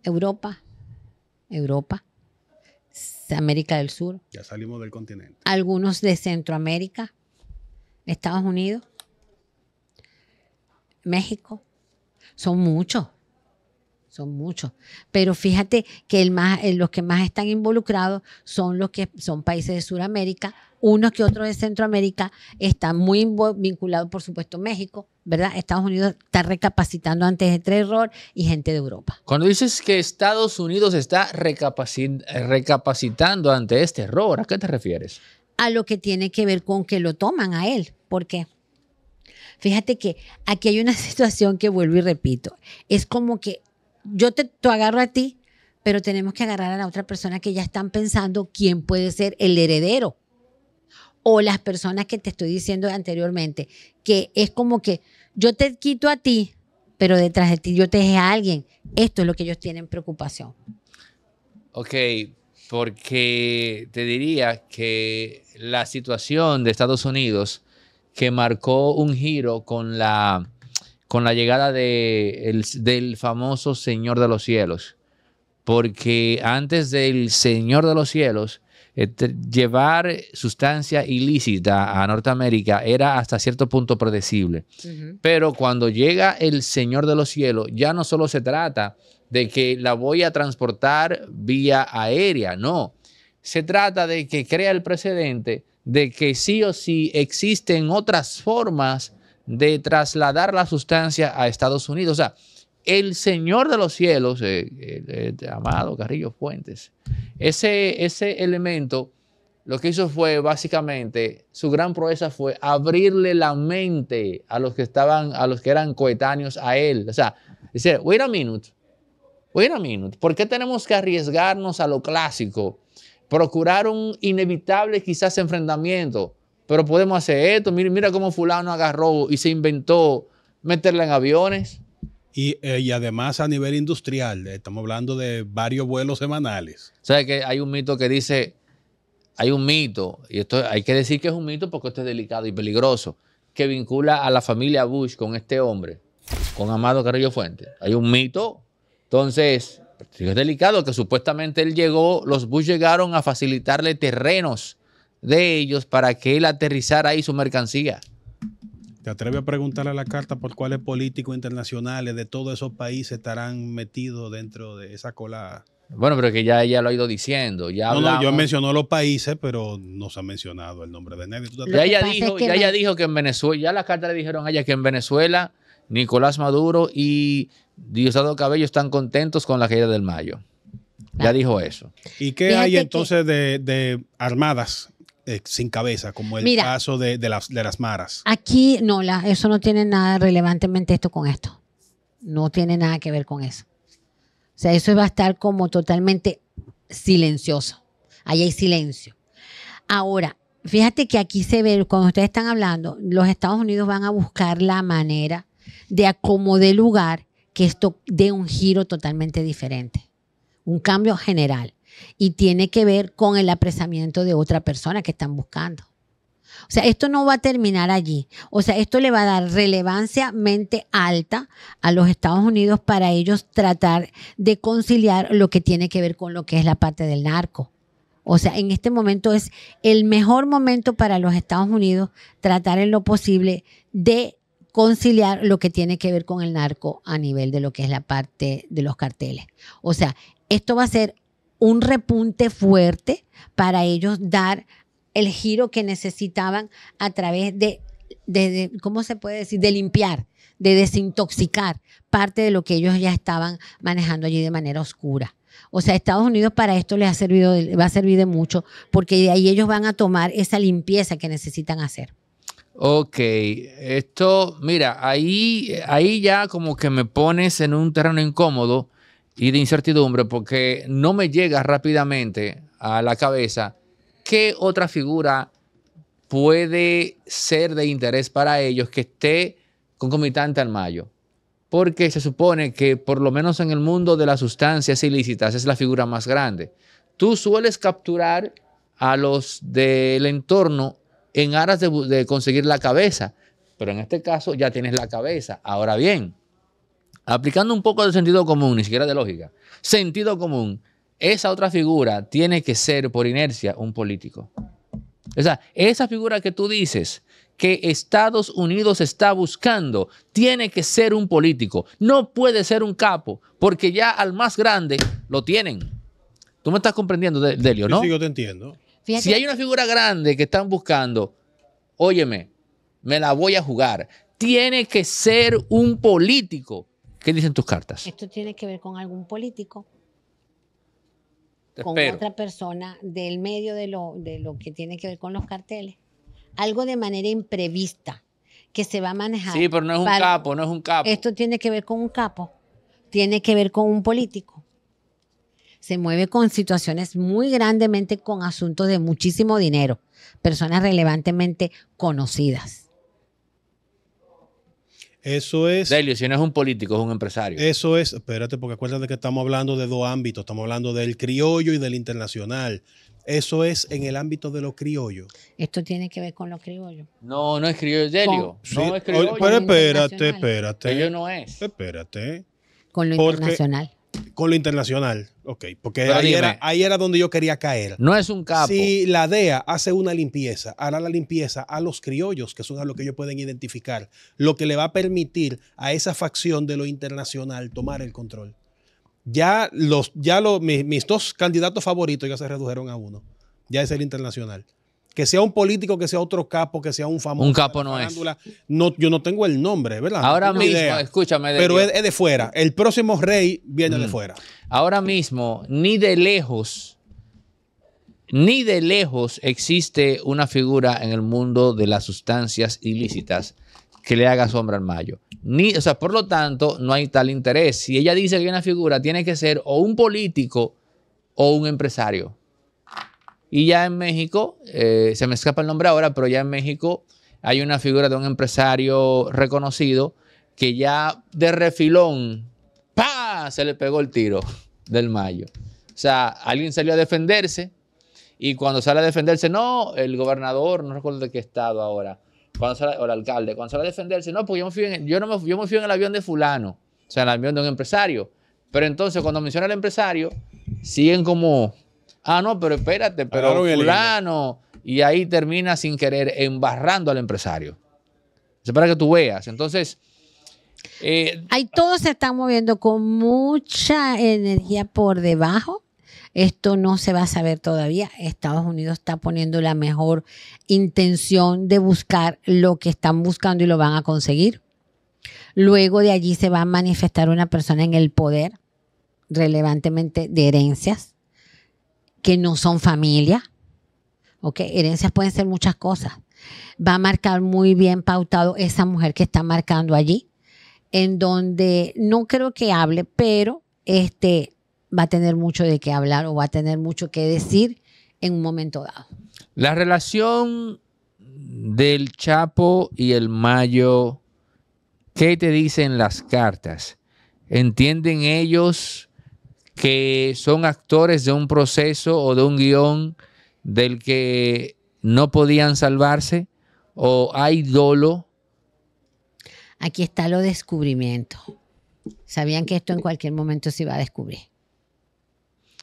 Europa, Europa, América del Sur. Ya salimos del continente. Algunos de Centroamérica, Estados Unidos, México. Son muchos son muchos. Pero fíjate que eh, los que más están involucrados son los que son países de Sudamérica, unos que otros de Centroamérica, está muy vinculado, por supuesto, México, ¿verdad? Estados Unidos está recapacitando ante este error y gente de Europa. Cuando dices que Estados Unidos está eh, recapacitando ante este error, ¿a qué te refieres? A lo que tiene que ver con que lo toman a él. porque qué? Fíjate que aquí hay una [LAUGHS] situación que vuelvo y repito. Es como que yo te, agarro a ti, pero tenemos que agarrar a la otra persona que ya están pensando quién puede ser el heredero. O las personas que te estoy diciendo anteriormente, que es como que yo te quito a ti, pero detrás de ti yo te dejé a alguien. Esto es lo que ellos tienen preocupación. Ok, porque te diría que la situación de Estados Unidos, que marcó un giro con la con la llegada del famoso Señor de los Cielos. Porque antes del Señor de los Cielos, eh, llevar sustancia ilícita a Norteamérica era hasta cierto punto predecible. Pero cuando llega el Señor de los cielos, ya no solo se trata de que la voy a transportar vía aérea, no. Se trata de que crea el precedente de que sí o sí existen otras formas de trasladar la sustancia a Estados Unidos. O sea, el Señor de los cielos, eh, llamado amado Carrillo Fuentes, ese, ese elemento lo que hizo fue básicamente, su gran proeza fue abrirle la mente a los que estaban, a los que eran coetáneos a él. O sea, dice, wait a minute, wait a minute, ¿por qué tenemos que arriesgarnos a lo clásico? Procurar un inevitable quizás enfrentamiento pero podemos hacer esto. Mira, mira cómo fulano agarró y se inventó meterla en aviones. Y, eh, además a nivel industrial, eh, estamos hablando de varios vuelos semanales. ¿Sabes que hay un mito que dice, hay un mito, y esto hay que decir que es un mito porque esto es delicado y peligroso, que vincula a la familia Bush con este hombre, con Amado Carrillo Fuente. Hay un mito. Entonces, es delicado que supuestamente él llegó, los Bush llegaron a facilitarle terrenos de ellos para que él aterrizara ahí su mercancía. ¿Te atreves a preguntarle a la carta por cuáles políticos internacionales de todos esos países estarán metidos dentro de esa cola? Bueno, pero que ya ella lo ha ido diciendo. Ya no, no, yo mencionó los países, pero no se ha mencionado el nombre de nadie. Ya ella, dijo, que ella dijo que en Venezuela, ya la carta le dijeron a ella que en Venezuela Nicolás Maduro y Diosdado Cabello están contentos con la caída del Mayo. Ya dijo eso. ¿Y qué hay entonces de armadas eh, sin cabeza, como el caso de, las, de, maras. Aquí no, eso no tiene nada relevantemente esto con esto. No tiene nada que ver con eso. O sea, eso va a estar como totalmente silencioso. Ahí hay silencio. Ahora, fíjate que aquí se ve, cuando ustedes están hablando, los Estados Unidos van a buscar la manera de acomodar lugar que esto dé un giro totalmente diferente, un cambio general y tiene que ver con el apresamiento de otra persona que están buscando. O sea, esto no va a terminar allí. O sea, esto le va a dar relevancia mente alta a los Estados Unidos para ellos tratar de conciliar lo que tiene que ver con lo que es la parte del narco. O sea, en este momento es el mejor momento para los Estados Unidos tratar en lo posible de conciliar lo que tiene que ver con el narco a nivel de lo que es la parte de los carteles. O sea, esto va a ser un repunte fuerte para ellos dar el giro que necesitaban a través de, ¿cómo se puede decir? De limpiar, de desintoxicar parte de lo que ellos ya estaban manejando allí de manera oscura. O sea, Estados Unidos para esto les ha servido, va a servir de mucho, porque de ahí ellos van a tomar esa limpieza que necesitan hacer. Ok, esto, mira, ahí, ahí ya como que me pones en un terreno incómodo, y de incertidumbre porque no me llega rápidamente a la cabeza qué otra figura puede ser de interés para ellos que esté concomitante al mayo. Porque se supone que por lo menos en el mundo de las sustancias ilícitas es la figura más grande. Tú sueles capturar a los del entorno en aras de, de conseguir la cabeza, pero en este caso ya tienes la cabeza. Ahora bien, aplicando un poco de sentido común, ni siquiera de lógica, sentido común, esa otra figura tiene que ser por inercia un político. O sea, esa figura que tú dices que Estados Unidos está buscando tiene que ser un político, no puede ser un capo, porque ya al más grande lo tienen. Tú me estás comprendiendo, Delio, ¿no? Sí, yo te entiendo. Si hay una figura grande que están buscando, óyeme, me la voy a jugar. Tiene que ser un político. ¿Qué dicen tus cartas? Esto tiene que ver con algún político. con otra persona del medio de lo, de lo que tiene que ver con los carteles. Algo de manera imprevista que se va a manejar. Sí, pero no es un capo, no es un capo. Esto tiene que ver con un capo, tiene que ver con un político. Se mueve con situaciones muy grandemente con asuntos de muchísimo dinero, personas relevantemente conocidas. Eso es. Delio, si no es un político, es un empresario. Eso es, espérate, porque acuérdate que estamos hablando de dos ámbitos. Estamos hablando del criollo y del internacional. Eso es en el ámbito de los criollos. Esto tiene que ver con los criollos. No, no es criollo, Delio. no es criollo. Pero espérate, espérate. Criollo no es. Espérate. Con lo internacional. Con lo internacional, ok, porque ahí era, donde yo quería caer. No es un capo. Si la DEA hace una limpieza, hará la limpieza a los criollos, que son a los que ellos pueden identificar, lo que le va a permitir a esa facción de lo internacional tomar el control. Ya, los, ya los, mis dos candidatos favoritos ya se redujeron a uno, ya es el internacional que sea un político, que sea otro capo, que sea un famoso. Un capo no es. No, yo no tengo el nombre, ¿verdad? Ahora mismo, escúchame. pero es, de fuera. El próximo rey viene de mm. fuera. Ahora mismo, ni de lejos, ni de lejos existe una figura en el mundo de las sustancias ilícitas que le haga sombra al mayo. Ni, o sea, por lo tanto, no hay tal interés. Si ella dice que hay una figura, tiene que ser o un político o un empresario. Y ya en México, eh, se me escapa el nombre ahora, pero ya en México hay una figura de un empresario reconocido que ya de refilón, ¡pa! se le pegó el tiro del mayo. O sea, alguien salió a defenderse y cuando sale a defenderse, no, el gobernador, no recuerdo de qué estado ahora, cuando sale, o el alcalde, cuando sale a defenderse, no, porque yo me fui yo no me, yo me fui en el avión de fulano, o sea, en el avión de un empresario. Pero entonces cuando menciona al empresario, siguen como Ah, no, pero espérate, pero fulano. Y ahí termina sin querer embarrando al empresario. para que tú veas. Entonces. Eh, ahí todos se están moviendo con mucha energía por debajo. Esto no se va a saber todavía. Estados Unidos está poniendo la mejor intención de buscar lo que están buscando y lo van a conseguir. Luego de allí se va a manifestar una persona en el poder, relevantemente de herencias que no son familia. ¿Ok? Herencias pueden ser muchas cosas. Va a marcar muy bien pautado esa mujer que está marcando allí, en donde no creo que hable, pero este va a tener mucho de qué hablar o va a tener mucho que decir en un momento dado. La relación del Chapo y el Mayo, ¿qué te dicen las cartas? ¿Entienden ellos que son actores de un proceso o de un guión del que no podían salvarse o hay dolo? Aquí está lo descubrimiento. Sabían que esto en cualquier momento se iba a descubrir.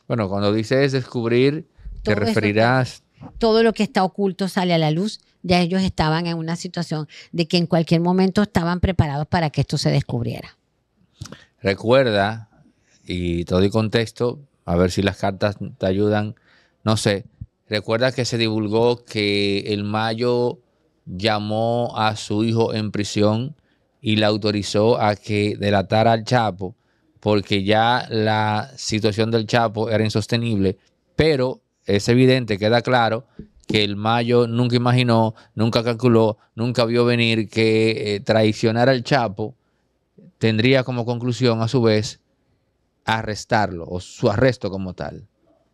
Bueno, cuando dices descubrir, te referirás... todo lo que está oculto sale a la luz. Ya ellos estaban en una situación de que en cualquier momento estaban preparados para que esto se descubriera. Recuerda y todo doy contexto, a ver si las cartas te ayudan. No sé, recuerda que se divulgó que el Mayo llamó a su hijo en prisión y le autorizó a que delatara al Chapo, porque ya la situación del Chapo era insostenible, pero es evidente, queda claro que el Mayo nunca imaginó, nunca calculó, nunca vio venir que eh, traicionar al Chapo tendría como conclusión a su vez arrestarlo o su arresto como tal.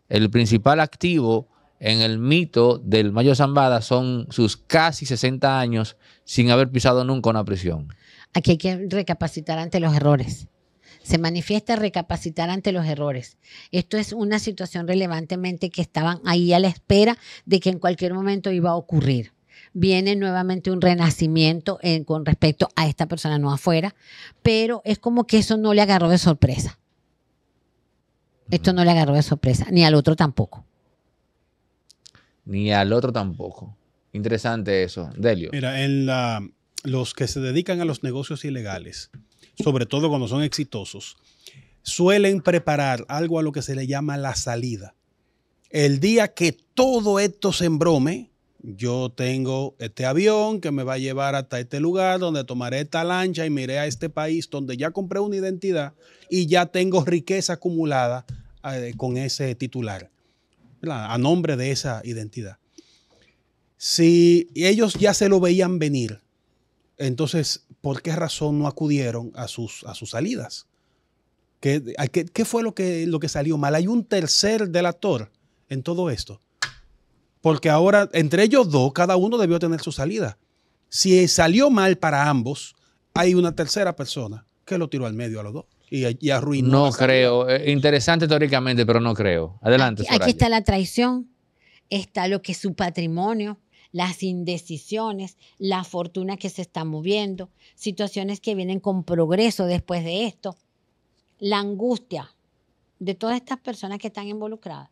El principal activo en el mito del Mayo Zambada son sus casi 60 años sin haber pisado nunca una prisión. Aquí hay que recapacitar ante los errores. Se manifiesta recapacitar ante los errores. Esto es una situación relevantemente que estaban ahí a la espera de que en cualquier momento iba a ocurrir viene nuevamente un renacimiento con respecto a esta persona no afuera, pero es como que eso no le agarró de sorpresa. Esto no le agarró de sorpresa, ni al otro tampoco. Ni al otro tampoco. Interesante eso, Delio. Mira, en la, los que se dedican a los negocios ilegales, sobre todo cuando son exitosos, suelen preparar algo a lo que se le llama la salida. El día que todo esto se embrome, yo tengo este avión que me va a llevar hasta este lugar donde tomaré esta lancha y miré a este país donde ya compré una identidad y ya tengo riqueza acumulada ah, eh, con ese titular, a nombre de esa identidad. Si ellos ya se lo veían venir, entonces, ¿por qué razón no acudieron a sus, a sus salidas? ¿Qué, fue lo que, lo que salió mal? Hay un tercer delator en todo esto porque ahora entre ellos dos, cada uno debió tener su salida. Si salió mal para ambos, hay una tercera persona que lo tiró al medio a los dos y, arruinó. No creo. Eh, interesante teóricamente, pero no creo. Adelante. Aquí, aquí, está la traición, está lo que es su patrimonio, las indecisiones, la fortuna que se está moviendo, situaciones que vienen con progreso después de esto, la angustia de todas estas personas que están involucradas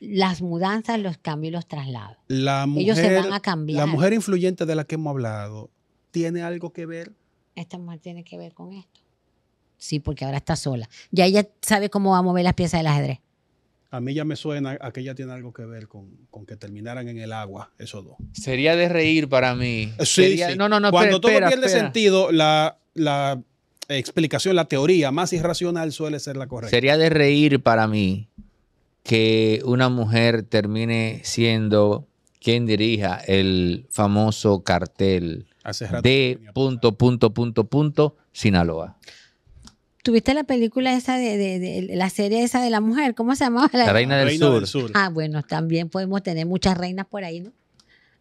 las mudanzas, los cambios y los traslados. La Ellos se van a cambiar. La mujer influyente de la que hemos hablado, ¿tiene algo que ver? Esta mujer tiene que ver con esto. Sí, porque ahora está sola. Ya ella sabe cómo va a mover las piezas del ajedrez. A mí ya me suena que ella tiene algo que ver con, que terminaran en el agua, esos dos. Sería de reír para mí. Eh, sí, No, no, Cuando todo pierde sentido, la, la explicación, la teoría más irracional suele ser la correcta. Sería de reír para mí que una mujer termine siendo quien dirija el famoso cartel de punto, punto, punto, punto, Sinaloa. ¿Tuviste la película esa de, la serie esa de la mujer? ¿Cómo se llamaba? La, Reina, del, Sur. Ah, bueno, también podemos tener muchas reinas por ahí, ¿no?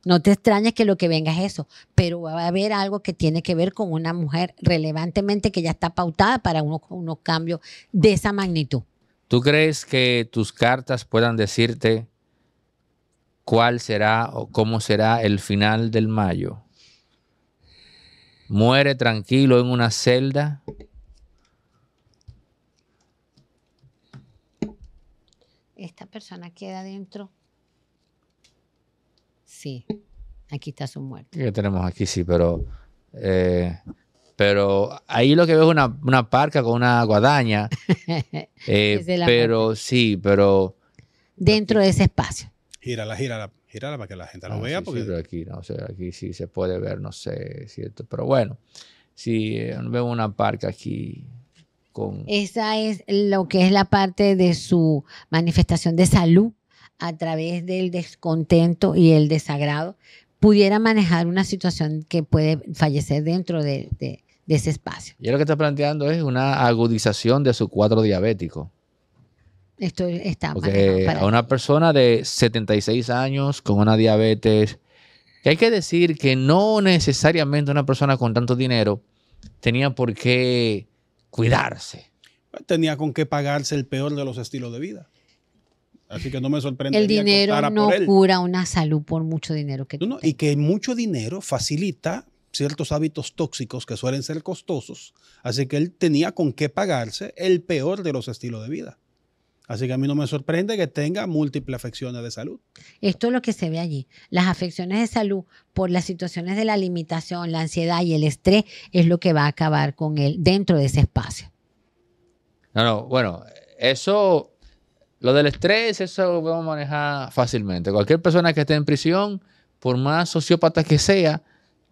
No te extrañes que lo que venga es eso, pero va a haber algo que tiene que ver con una mujer relevantemente que ya está pautada para unos, unos cambios de esa magnitud. ¿Tú crees que tus cartas puedan decirte cuál será o cómo será el final del mayo? ¿Muere tranquilo en una celda? Esta persona queda dentro. Sí, aquí está su muerte. ¿Qué tenemos aquí? Sí, pero eh, pero ahí lo que veo es una, parca con una guadaña. [LAUGHS] Eh, pero sí, pero. Dentro de ese espacio. Gírala, gírala, gírala para que la gente lo ah, vea. porque... pero aquí, no sí se puede ver, no sé, ¿cierto? Pero bueno, si eh, veo una parca aquí. Con... Esa es lo que es la parte de su manifestación de salud a través del descontento y el desagrado, pudiera manejar una situación que puede fallecer dentro de, de ese espacio. Y lo que está planteando es una agudización de su cuadro diabético. Esto está Porque a una persona de 76 años con una diabetes, hay que decir que no necesariamente una persona con tanto dinero tenía por qué cuidarse. Tenía con qué pagarse el peor de los estilos de vida. Así que no me sorprende. El dinero no cura una salud por mucho dinero que no, Y que mucho dinero facilita ciertos hábitos tóxicos que suelen ser costosos, así que él tenía con qué pagarse el peor de los estilos de vida. Así que a mí no me sorprende que tenga múltiples afecciones de salud. Esto es lo que se ve allí. Las afecciones de salud por las situaciones de la limitación, la ansiedad y el estrés es lo que va a acabar con él dentro de ese espacio. No, bueno, eso, lo del estrés, eso lo podemos manejar fácilmente. Cualquier persona que esté en prisión, por más sociópata que sea,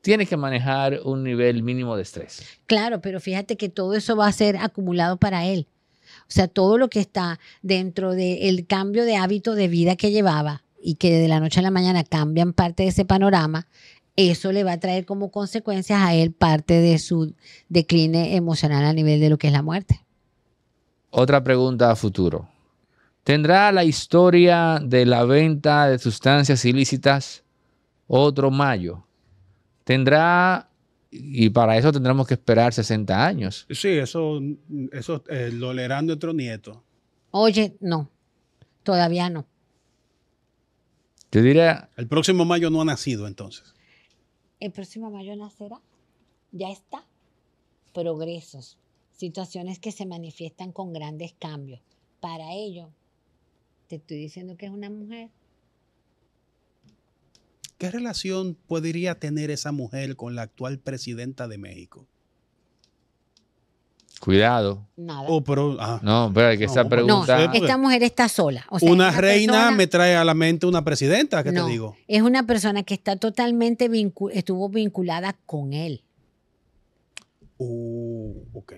tiene que manejar un nivel mínimo de estrés. Claro, pero fíjate que todo eso va a ser acumulado para él. O sea, todo lo que está dentro del cambio de hábito de vida que llevaba y que de la noche a la mañana cambian parte de ese panorama, eso le va a traer como consecuencias a él parte de su decline emocional a nivel de lo que es la muerte. Otra pregunta a futuro. ¿Tendrá la historia de la venta de sustancias ilícitas otro mayo? tendrá, y para eso tendremos que esperar 60 años. Sí, eso, eso eh, lo leerá nuestro nieto. Oye, no, todavía no. Te diré. El próximo mayo no ha nacido entonces. El próximo mayo nacerá, ya está. Progresos, situaciones que se manifiestan con grandes cambios. Para ello, te estoy diciendo que es una mujer ¿Qué relación podría tener esa mujer con la actual presidenta de México? Cuidado. Nada. Oh, ah. no, pero hay que estar preguntando. No, eh, esta mujer está sola. una, reina me trae a la mente una presidenta, ¿qué no, te digo? Es una persona que está totalmente estuvo vinculada con él. Oh, ok.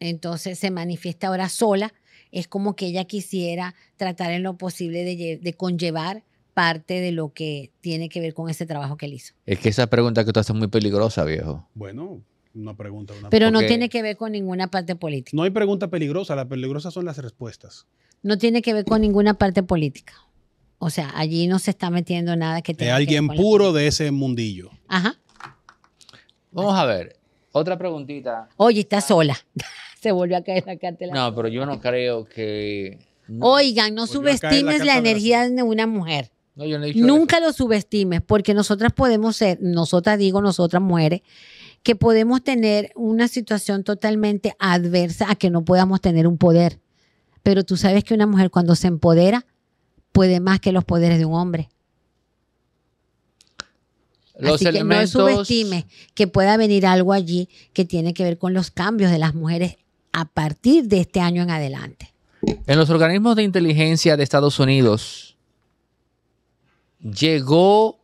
Entonces se manifiesta ahora sola. Es como que ella quisiera tratar en lo posible de conllevar parte de lo que tiene que ver con ese trabajo que él hizo. Es que esa pregunta que tú haces es muy peligrosa, viejo. Bueno, una pregunta. Una... Pero no tiene que ver con ninguna parte política. No hay pregunta peligrosa, las peligrosas son las respuestas. No tiene que ver con ninguna parte política. O sea, allí no se está metiendo nada que tenga. alguien que ver con puro de ese mundillo. Ajá. Vamos a ver, otra preguntita. Oye, está sola. [LAUGHS] se volvió a caer la No, pero yo no creo que. Oigan, no subestimes la energía de una mujer. Nunca lo subestimes, porque nosotras podemos ser, nosotras digo, nosotras mujeres, que podemos tener una situación totalmente adversa a que no podamos tener un poder. Pero tú sabes que una mujer cuando se empodera puede más que los poderes de un hombre. Así que no subestimes que pueda venir algo allí que tiene que ver con los cambios de las mujeres a partir de este año en adelante. En los organismos de inteligencia de Estados Unidos, llegó,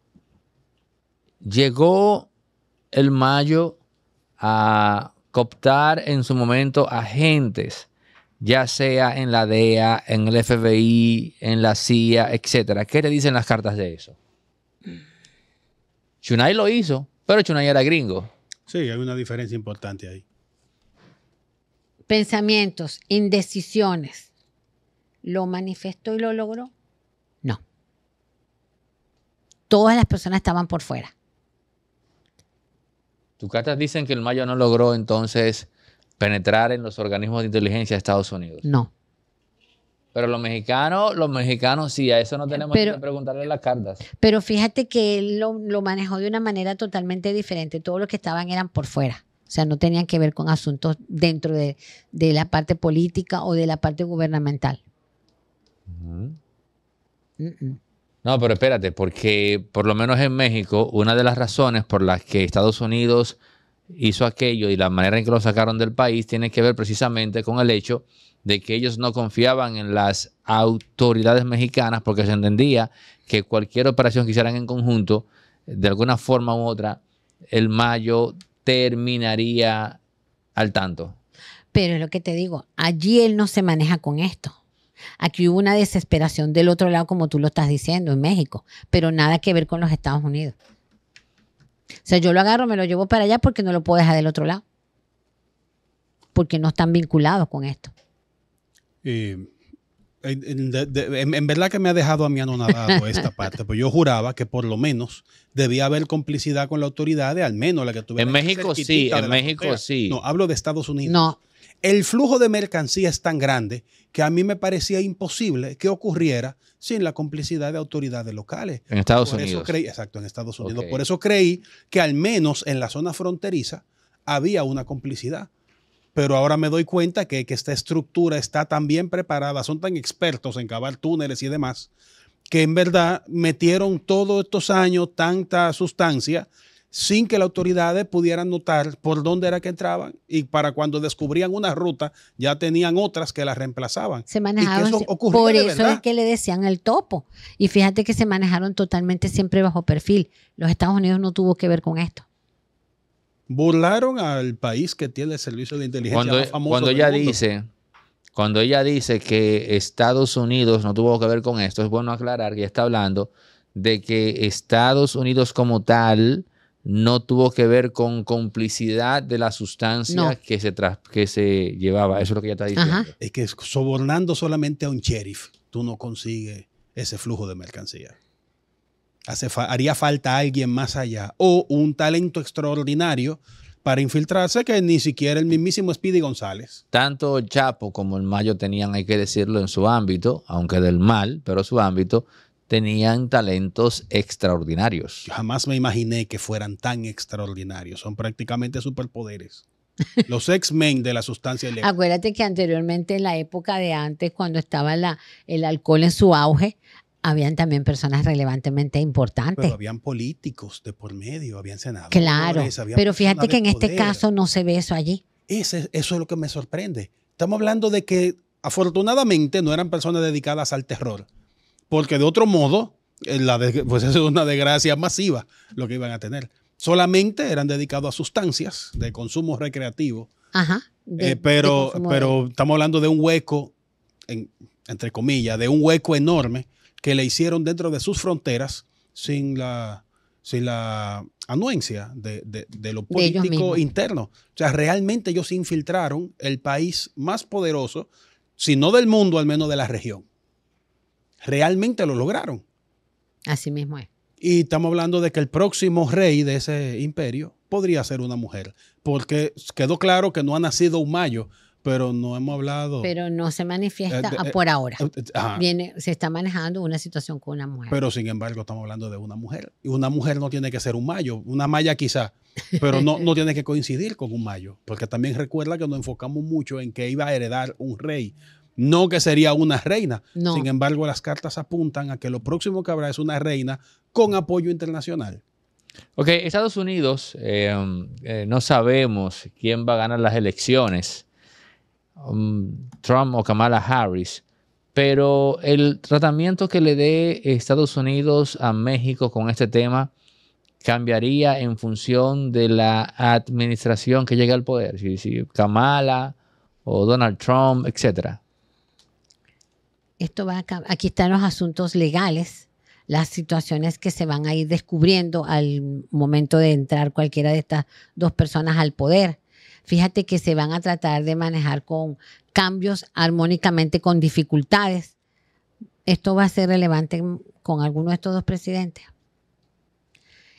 llegó el Mayo a cooptar en su momento agentes, ya sea en la DEA, en el FBI, en la CIA, etcétera. ¿Qué le dicen las cartas de eso? Chunay lo hizo, pero Chunay era gringo. Sí, hay una diferencia importante ahí. Pensamientos, indecisiones. Lo manifestó y lo logró todas las personas estaban por fuera. cartas dicen que el Mayo no logró entonces penetrar en los organismos de inteligencia de Estados Unidos. No. Pero los mexicanos, los mexicanos sí, a eso no tenemos que preguntarle las cartas. Pero fíjate que él lo, manejó de una manera totalmente diferente. Todos los que estaban eran por fuera. O sea, no tenían que ver con asuntos dentro de, la parte política o de la parte gubernamental. No, pero espérate, porque por lo menos en México, una de las razones por las que Estados Unidos hizo aquello y la manera en que lo sacaron del país tiene que ver precisamente con el hecho de que ellos no confiaban en las autoridades mexicanas porque se entendía que cualquier operación que hicieran en conjunto, de alguna forma u otra, el mayo terminaría al tanto. Pero lo que te digo, allí él no se maneja con esto. Aquí hubo una desesperación del otro lado, como tú lo estás diciendo, en México, pero nada que ver con los Estados Unidos. O sea, yo lo agarro, me lo llevo para allá porque no lo puedo dejar del otro lado. Porque no están vinculados con esto. en, verdad que me ha dejado a mí anonadado [LAUGHS] esta parte, pues yo juraba que por lo menos debía haber complicidad con la autoridad, de, al menos la que tuve. En México sí, en México sí. No, hablo de Estados Unidos. No, el flujo de mercancía es tan grande que a mí me parecía imposible que ocurriera sin la complicidad de autoridades locales. En Estados Por Unidos. Eso creí, exacto, en Estados Unidos. Por eso creí que al menos en la zona fronteriza había una complicidad. Pero ahora me doy cuenta que, que esta estructura está tan bien preparada, son tan expertos en cavar túneles y demás, que en verdad metieron todos estos años tanta sustancia sin que las autoridades pudieran notar por dónde era que entraban y para cuando descubrían una ruta ya tenían otras que las reemplazaban. Se manejaban, por eso es que le decían el topo. Y fíjate que se manejaron totalmente siempre bajo perfil. Los Estados Unidos no tuvo que ver con esto. Burlaron al país que tiene el servicio de inteligencia cuando, ella dice, cuando ella dice que Estados Unidos no tuvo que ver con esto, es bueno aclarar que está hablando de que Estados Unidos como tal no tuvo que ver con complicidad de la sustancia que, se que se llevaba. Eso es lo que ya está diciendo. Es que sobornando solamente a un sheriff, tú no consigues ese flujo de mercancía. haría falta alguien más allá o un talento extraordinario para infiltrarse que ni siquiera el mismísimo Speedy González. Tanto el Chapo como el Mayo tenían, hay que decirlo, en su ámbito, aunque del mal, pero su ámbito, tenían talentos extraordinarios. jamás me imaginé que fueran tan extraordinarios. Son prácticamente superpoderes. [LAUGHS] Los X-Men de la sustancia Acuérdate que anteriormente, en la época de antes, cuando estaba la, el alcohol en su auge, habían también personas relevantemente importantes. habían políticos de por medio, habían senadores. Claro, pero fíjate que en este caso no se ve eso allí. eso es lo que me sorprende. Estamos hablando de que afortunadamente no eran personas dedicadas al terror, porque de otro modo, eh, la [LAUGHS] pues es una desgracia masiva lo que iban a tener. Solamente eran dedicados a sustancias de consumo recreativo. Ajá. Eh, pero, estamos hablando de un hueco, entre comillas, de un hueco enorme que le hicieron dentro de sus fronteras sin la, anuencia de, de lo político interno. O sea, realmente ellos infiltraron el país más poderoso, si no del mundo, al menos de la región realmente lo lograron. Así mismo es. Y estamos hablando de que el próximo rey de ese imperio podría ser una mujer, porque quedó claro que no ha nacido un mayo, pero no hemos hablado. Pero no se manifiesta eh, eh, por ahora. Eh, Viene, se está manejando una situación con una mujer. Pero sin embargo, estamos hablando de una mujer. Y una mujer no tiene que ser un mayo, una maya quizá, pero no, no [LAUGHS] tiene que coincidir con un mayo. Porque también recuerda que nos enfocamos mucho en que iba a heredar un rey, no que sería una reina. Sin embargo, las cartas apuntan a que lo próximo que habrá es una reina con apoyo internacional. Ok, Estados Unidos, eh, eh, no sabemos quién va a ganar las elecciones, um, Trump o Kamala Harris, pero el tratamiento que le dé Estados Unidos a México con este tema cambiaría en función de la administración que llegue al poder, si Kamala o Donald Trump, etcétera va Aquí están los asuntos legales, las situaciones que se van a ir descubriendo al momento de entrar cualquiera de estas dos personas al poder. Fíjate que se van a tratar de manejar con cambios armónicamente, con dificultades. Esto va a ser relevante con alguno de estos dos presidentes.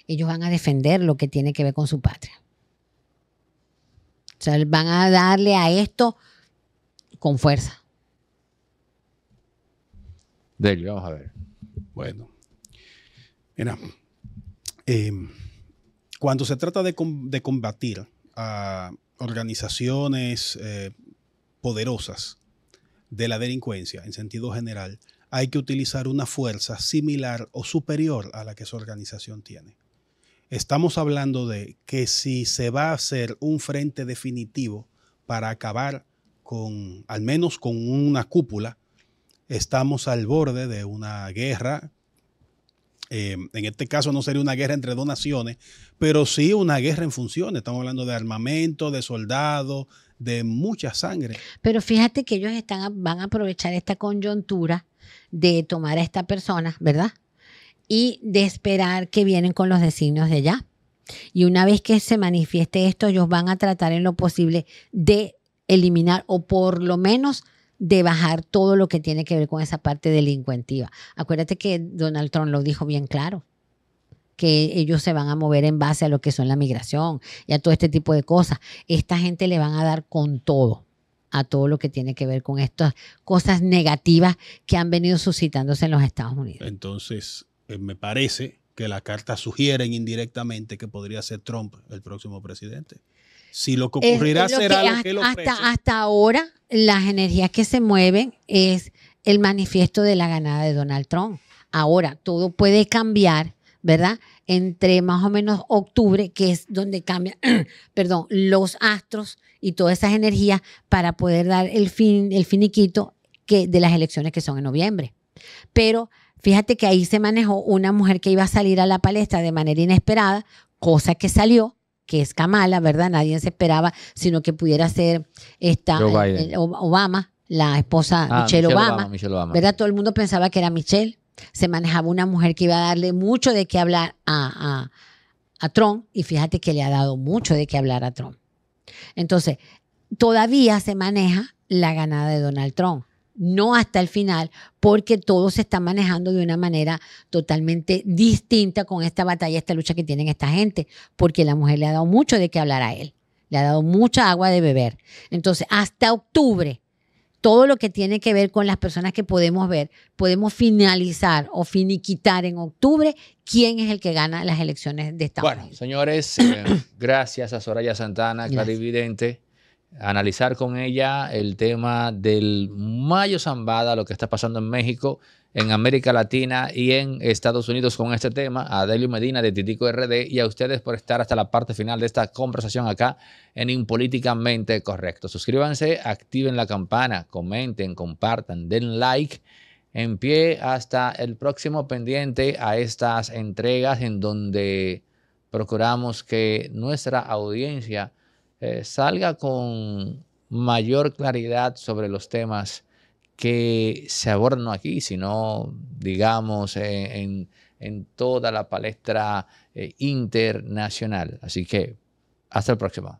Ellos van a defender lo que tiene que ver con su patria. O sea, van a darle a esto con fuerza. Delio, Vamos a ver. Bueno. Mira, eh, cuando se trata de, combatir a organizaciones eh, poderosas de la delincuencia en sentido general, hay que utilizar una fuerza similar o superior a la que su organización tiene. Estamos hablando de que si se va a hacer un frente definitivo para acabar con, al menos con una cúpula estamos al borde de una guerra. Eh, en este caso no sería una guerra entre dos naciones, pero sí una guerra en función. Estamos hablando de armamento, de soldados, de mucha sangre. Pero fíjate que ellos están, van a aprovechar esta coyuntura de tomar a esta persona, ¿verdad? Y de esperar que vienen con los designios de allá. Y una vez que se manifieste esto, ellos van a tratar en lo posible de eliminar o por lo menos de bajar todo lo que tiene que ver con esa parte delincuentiva. Acuérdate que Donald Trump lo dijo bien claro que ellos se van a mover en base a lo que son la migración y a todo este tipo de cosas. Esta gente le van a dar con todo a todo lo que tiene que ver con estas cosas negativas que han venido suscitándose en los Estados Unidos. Entonces, eh, me parece que las cartas sugieren indirectamente que podría ser Trump el próximo presidente. Si lo que ocurrirá que, hasta, hasta ahora, las energías que se mueven es el manifiesto de la ganada de Donald Trump. Ahora, todo puede cambiar, ¿verdad? Entre más o menos octubre, que es donde cambian, [CLEARS THROAT] perdón, los astros y todas esas energías para poder dar el fin, el finiquito de las elecciones que son en noviembre. Pero fíjate que ahí se manejó una mujer que iba a salir a la palestra de manera inesperada, cosa que salió, que es Kamala, ¿verdad? Nadie se esperaba, sino que pudiera ser esta eh, eh, Obama, la esposa ah, Michelle, Obama, ¿verdad? Todo el mundo pensaba que era Michelle. Se manejaba una mujer que iba a darle mucho de qué hablar a, a Trump y fíjate que le ha dado mucho de qué hablar a Trump. Entonces, todavía se maneja la ganada de Donald Trump no hasta el final, porque todo se está manejando de una manera totalmente distinta con esta batalla, esta lucha que tienen esta gente, porque la mujer le ha dado mucho de qué hablar a él, le ha dado mucha agua de beber. Entonces, hasta octubre, todo lo que tiene que ver con las personas que podemos ver, podemos finalizar o finiquitar en octubre quién es el que gana las elecciones de esta Bueno, señores, eh, [COUGHS] gracias a Soraya Santana, clarividente analizar con ella el tema del Mayo Zambada, lo que está pasando en México, en América Latina y en Estados Unidos con este tema, a Delio Medina de Titico RD y a ustedes por estar hasta la parte final de esta conversación acá en Impolíticamente Correcto. Suscríbanse, activen la campana, comenten, compartan, den like. En pie hasta el próximo pendiente a estas entregas en donde procuramos que nuestra audiencia eh, salga con mayor claridad sobre los temas que se abordan aquí, sino, digamos, en, toda la palestra eh, internacional. Así que, hasta el próximo.